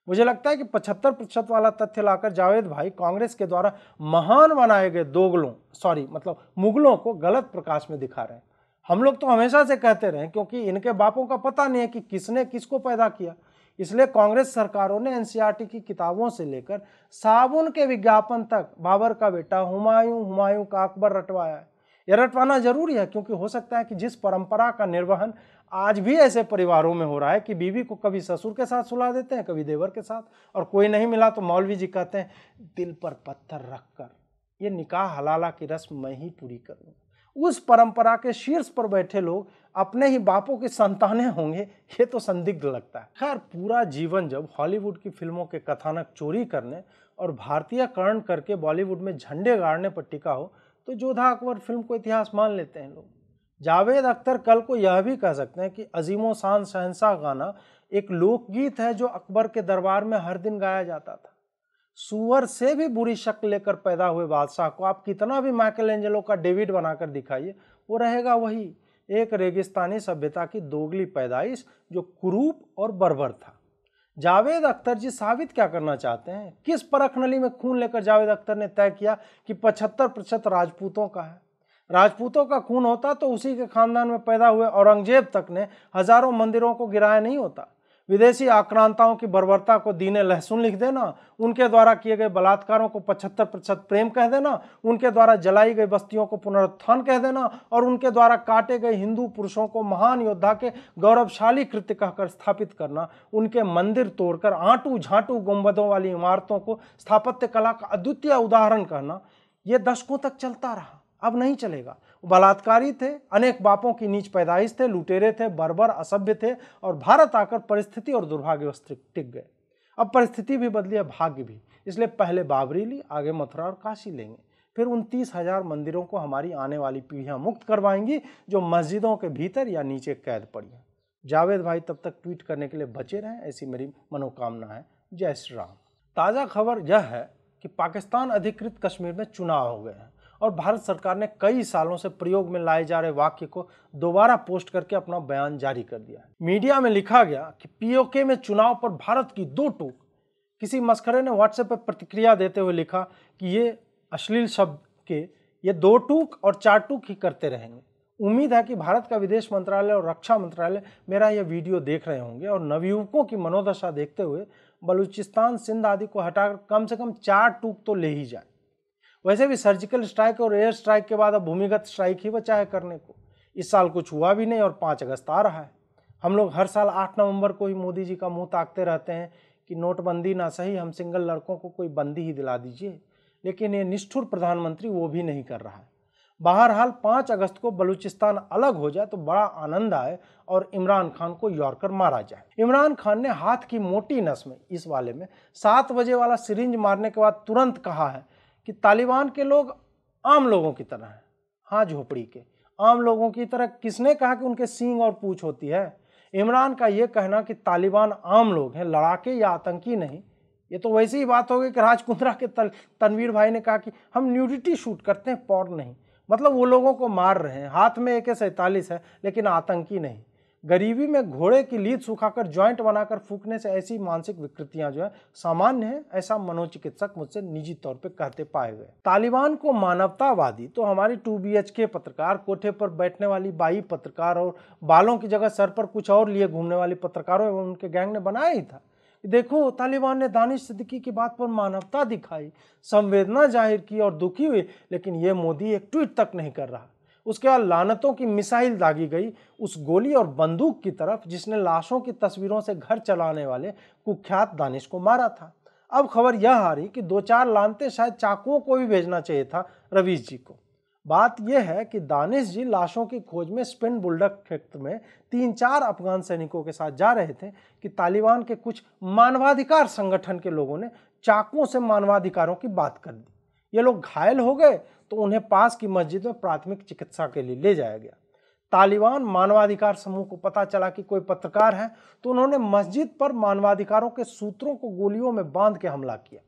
[SPEAKER 1] मुझे लगता है कि पचहत्तर प्रतिशत वाला तथ्य लाकर जावेद भाई कांग्रेस के द्वारा महान बनाए गए दोगलों सॉरी मतलब मुगलों को गलत प्रकाश में दिखा रहे हैं हम लोग तो हमेशा से कहते रहे क्योंकि इनके बापों का पता नहीं है कि किसने किसको पैदा किया इसलिए कांग्रेस सरकारों ने एनसीईआरटी की किताबों से लेकर साबुन के विज्ञापन तक बाबर का बेटा हुमायूं हुमायूं का अकबर रटवाया है यह रटवाना जरूरी है क्योंकि हो सकता है कि जिस परंपरा का निर्वहन आज भी ऐसे परिवारों में हो रहा है कि बीवी को कभी ससुर के साथ सुला देते हैं कभी देवर के साथ और कोई नहीं मिला तो मौलवी जी कहते हैं दिल पर पत्थर रख कर ये निकाह हलाला की रस्म मैं ही पूरी करूँगा उस परंपरा के शीर्ष पर बैठे लोग अपने ही बापों की संतानें होंगे ये तो संदिग्ध लगता है खैर पूरा जीवन जब हॉलीवुड की फिल्मों के कथानक चोरी करने और भारतीय करण करके बॉलीवुड में झंडे गाड़ने पर टिका हो तो जोधा अकबर फिल्म को इतिहास मान लेते हैं लोग जावेद अख्तर कल को यह भी कह सकते हैं कि अजीमो शान शहनशाह गाना एक लोकगीत है जो अकबर के दरबार में हर दिन गाया जाता था सुअर से भी बुरी शक्ल लेकर पैदा हुए बादशाह को आप कितना भी माइकल एंजेलो का डेविड बनाकर दिखाइए वो रहेगा वही एक रेगिस्तानी सभ्यता की दोगली पैदाइश जो क्रूप और बर्बर था जावेद अख्तर जी साबित क्या करना चाहते हैं किस परख नली में खून लेकर जावेद अख्तर ने तय किया कि पचहत्तर प्रतिशत राजपूतों का है राजपूतों का खून होता तो उसी के खानदान में पैदा हुए औरंगजेब तक ने हजारों मंदिरों को गिराया नहीं होता विदेशी आक्रांताओं की बर्बरता को दीने लहसुन लिख देना उनके द्वारा किए गए बलात्कारों को पचहत्तर प्रतिशत प्रेम कह देना उनके द्वारा जलाई गई बस्तियों को पुनरुत्थान कह देना और उनके द्वारा काटे गए हिंदू पुरुषों को महान योद्धा के गौरवशाली कृत्य कहकर स्थापित करना उनके मंदिर तोड़कर आंटू झांटू गुम्बदों वाली इमारतों को स्थापत्य कला का अद्वितीय उदाहरण कहना ये दशकों तक चलता रहा अब नहीं चलेगा बलात्कारी थे अनेक बापों की नीच पैदाइश थे लुटेरे थे बर्बर असभ्य थे और भारत आकर परिस्थिति और दुर्भाग्यवश टिक गए अब परिस्थिति भी बदली है भाग्य भी इसलिए पहले बाबरी ली आगे मथुरा और काशी लेंगे फिर उन तीस हजार मंदिरों को हमारी आने वाली पीढ़ियाँ मुक्त करवाएंगी जो मस्जिदों के भीतर या नीचे कैद पड़ी हैं जावेद भाई तब तक ट्वीट करने के लिए बचे रहें ऐसी मेरी मनोकामना है जय श्री राम ताज़ा खबर यह है कि पाकिस्तान अधिकृत कश्मीर में चुनाव हो गए हैं और भारत सरकार ने कई सालों से प्रयोग में लाए जा रहे वाक्य को दोबारा पोस्ट करके अपना बयान जारी कर दिया मीडिया में लिखा गया कि पीओके में चुनाव पर भारत की दो टूक किसी मस्करे ने व्हाट्सएप पर प्रतिक्रिया देते हुए लिखा कि ये अश्लील शब्द के ये दो टूक और चार टूक ही करते रहेंगे उम्मीद है कि भारत का विदेश मंत्रालय और रक्षा मंत्रालय मेरा यह वीडियो देख रहे होंगे और नवयुवकों की मनोदशा देखते हुए बलूचिस्तान सिंध आदि को हटाकर कम से कम चार टूक तो ले ही जाए वैसे भी सर्जिकल स्ट्राइक और एयर स्ट्राइक के बाद अब भूमिगत स्ट्राइक ही बचा है करने को इस साल कुछ हुआ भी नहीं और पाँच अगस्त आ रहा है हम लोग हर साल आठ नवंबर को ही मोदी जी का मुंह ताकते रहते हैं कि नोटबंदी ना सही हम सिंगल लड़कों को कोई बंदी ही दिला दीजिए लेकिन ये निष्ठुर प्रधानमंत्री वो भी नहीं कर रहा है बहरहाल पाँच अगस्त को बलूचिस्तान अलग हो जाए तो बड़ा आनंद आए और इमरान खान को यॉर्कर मारा जाए इमरान खान ने हाथ की मोटी नस में इस वाले में सात बजे वाला सिरिंज मारने के बाद तुरंत कहा है कि तालिबान के लोग आम लोगों की तरह हैं हाँ झोपड़ी के आम लोगों की तरह किसने कहा कि उनके सींग और पूछ होती है इमरान का ये कहना कि तालिबान आम लोग हैं लड़ाके या आतंकी नहीं ये तो वैसी ही बात हो गई कि राजकुंद्रा के तल, तनवीर भाई ने कहा कि हम न्यूडिटी शूट करते हैं पौर नहीं मतलब वो लोगों को मार रहे हैं हाथ में ए के सैंतालीस है लेकिन आतंकी नहीं गरीबी में घोड़े की लीद सुखाकर ज्वाइंट बनाकर फूकने से ऐसी मानसिक विकृतियां जो है सामान्य है ऐसा मनोचिकित्सक मुझसे निजी तौर पर कहते पाए गए तालिबान को मानवतावादी तो हमारी टू बी के पत्रकार कोठे पर बैठने वाली बाई पत्रकार और बालों की जगह सर पर कुछ और लिए घूमने वाली पत्रकारों एवं उनके गैंग ने बनाया ही था देखो तालिबान ने दानिश सिद्दीकी की बात पर मानवता दिखाई संवेदना जाहिर की और दुखी हुई लेकिन ये मोदी एक ट्वीट तक नहीं कर रहा उसके बाद लानतों की मिसाइल दागी गई उस गोली और बंदूक की तरफ जिसने लाशों की तस्वीरों से घर चलाने वाले कुख्यात दानिश को मारा था अब खबर यह आ रही कि दो चार लानते शायद चाकुओं को भी भेजना चाहिए था रवीश जी को बात यह है कि दानिश जी लाशों की खोज में स्पिन बुल्डक क्षेत्र में तीन चार अफगान सैनिकों के साथ जा रहे थे कि तालिबान के कुछ मानवाधिकार संगठन के लोगों ने चाकुओं से मानवाधिकारों की बात कर दी ये लोग घायल हो गए तो उन्हें पास की मस्जिद में प्राथमिक चिकित्सा के लिए ले जाया गया तालिबान मानवाधिकार समूह को पता चला कि कोई पत्रकार है तो उन्होंने मस्जिद पर मानवाधिकारों के सूत्रों को गोलियों में बांध के हमला किया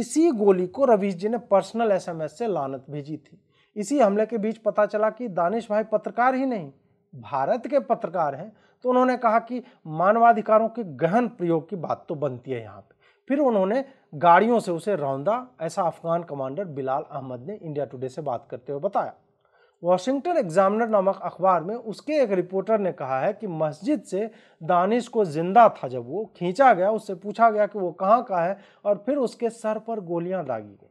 [SPEAKER 1] इसी गोली को रवीश जी ने पर्सनल एसएमएस से लानत भेजी थी इसी हमले के बीच पता चला कि दानिश भाई पत्रकार ही नहीं भारत के पत्रकार हैं तो उन्होंने कहा कि मानवाधिकारों के गहन प्रयोग की बात तो बनती है यहाँ फिर उन्होंने गाड़ियों से उसे रौंदा ऐसा अफगान कमांडर बिलाल अहमद ने इंडिया टुडे से बात करते हुए बताया वाशिंगटन एग्जामिनर नामक अखबार में उसके एक रिपोर्टर ने कहा है कि मस्जिद से दानिश को जिंदा था जब वो खींचा गया उससे पूछा गया कि वो कहाँ का है और फिर उसके सर पर गोलियां दागी गई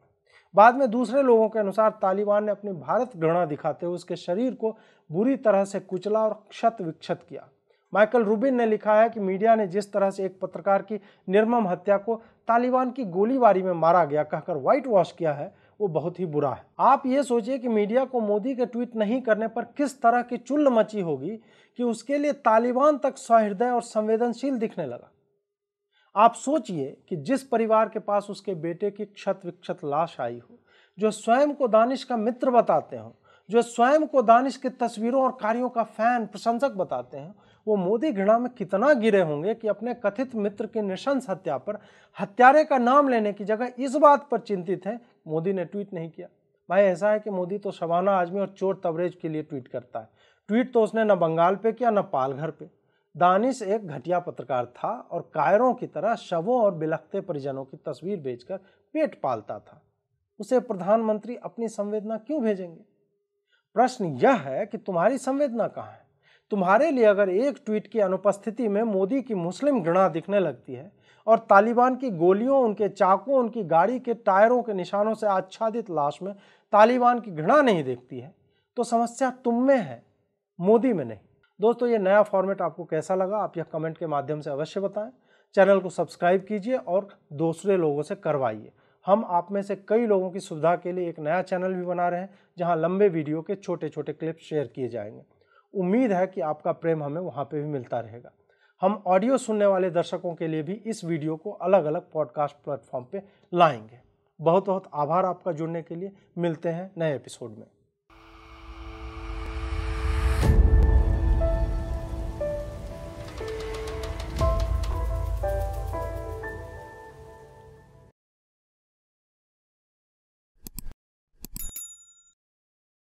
[SPEAKER 1] बाद में दूसरे लोगों के अनुसार तालिबान ने अपनी भारत घृणा दिखाते हुए उसके शरीर को बुरी तरह से कुचला और क्षत विक्षत किया माइकल रूबिन ने लिखा है कि मीडिया ने जिस तरह से एक पत्रकार की निर्मम हत्या को तालिबान की गोलीबारी में मारा गया कहकर व्हाइट वॉश किया है वो बहुत ही बुरा है आप ये सोचिए कि मीडिया को मोदी के ट्वीट नहीं करने पर किस तरह की चुल्ल मची होगी कि उसके लिए तालिबान तक सहृदय और संवेदनशील दिखने लगा आप सोचिए कि जिस परिवार के पास उसके बेटे की क्षत विक्षत लाश आई हो जो स्वयं को दानिश का मित्र बताते हो जो स्वयं को दानिश की तस्वीरों और कार्यों का फैन प्रशंसक बताते हैं वो मोदी घृणा में कितना गिरे होंगे कि अपने कथित मित्र की निशंस हत्या पर हत्यारे का नाम लेने की जगह इस बात पर चिंतित हैं मोदी ने ट्वीट नहीं किया भाई ऐसा है कि मोदी तो शबाना आजमी और चोर तवरेज के लिए ट्वीट करता है ट्वीट तो उसने न बंगाल पे किया न पालघर पे दानिश एक घटिया पत्रकार था और कायरों की तरह शवों और बिलखते परिजनों की तस्वीर भेजकर पेट पालता था उसे प्रधानमंत्री अपनी संवेदना क्यों भेजेंगे प्रश्न यह है कि तुम्हारी संवेदना कहाँ है तुम्हारे लिए अगर एक ट्वीट की अनुपस्थिति में मोदी की मुस्लिम घृणा दिखने लगती है और तालिबान की गोलियों उनके चाकों उनकी गाड़ी के टायरों के निशानों से आच्छादित लाश में तालिबान की घृणा नहीं देखती है तो समस्या तुम में है मोदी में नहीं दोस्तों ये नया फॉर्मेट आपको कैसा लगा आप यह कमेंट के माध्यम से अवश्य बताएं चैनल को सब्सक्राइब कीजिए और दूसरे लोगों से करवाइए हम आप में से कई लोगों की सुविधा के लिए एक नया चैनल भी बना रहे हैं जहां लंबे वीडियो के छोटे छोटे क्लिप शेयर किए जाएंगे उम्मीद है कि आपका प्रेम हमें वहाँ पे भी मिलता रहेगा हम ऑडियो सुनने वाले दर्शकों के लिए भी इस वीडियो को अलग अलग पॉडकास्ट प्लेटफॉर्म पे लाएंगे बहुत बहुत आभार आपका जुड़ने के लिए मिलते हैं नए एपिसोड में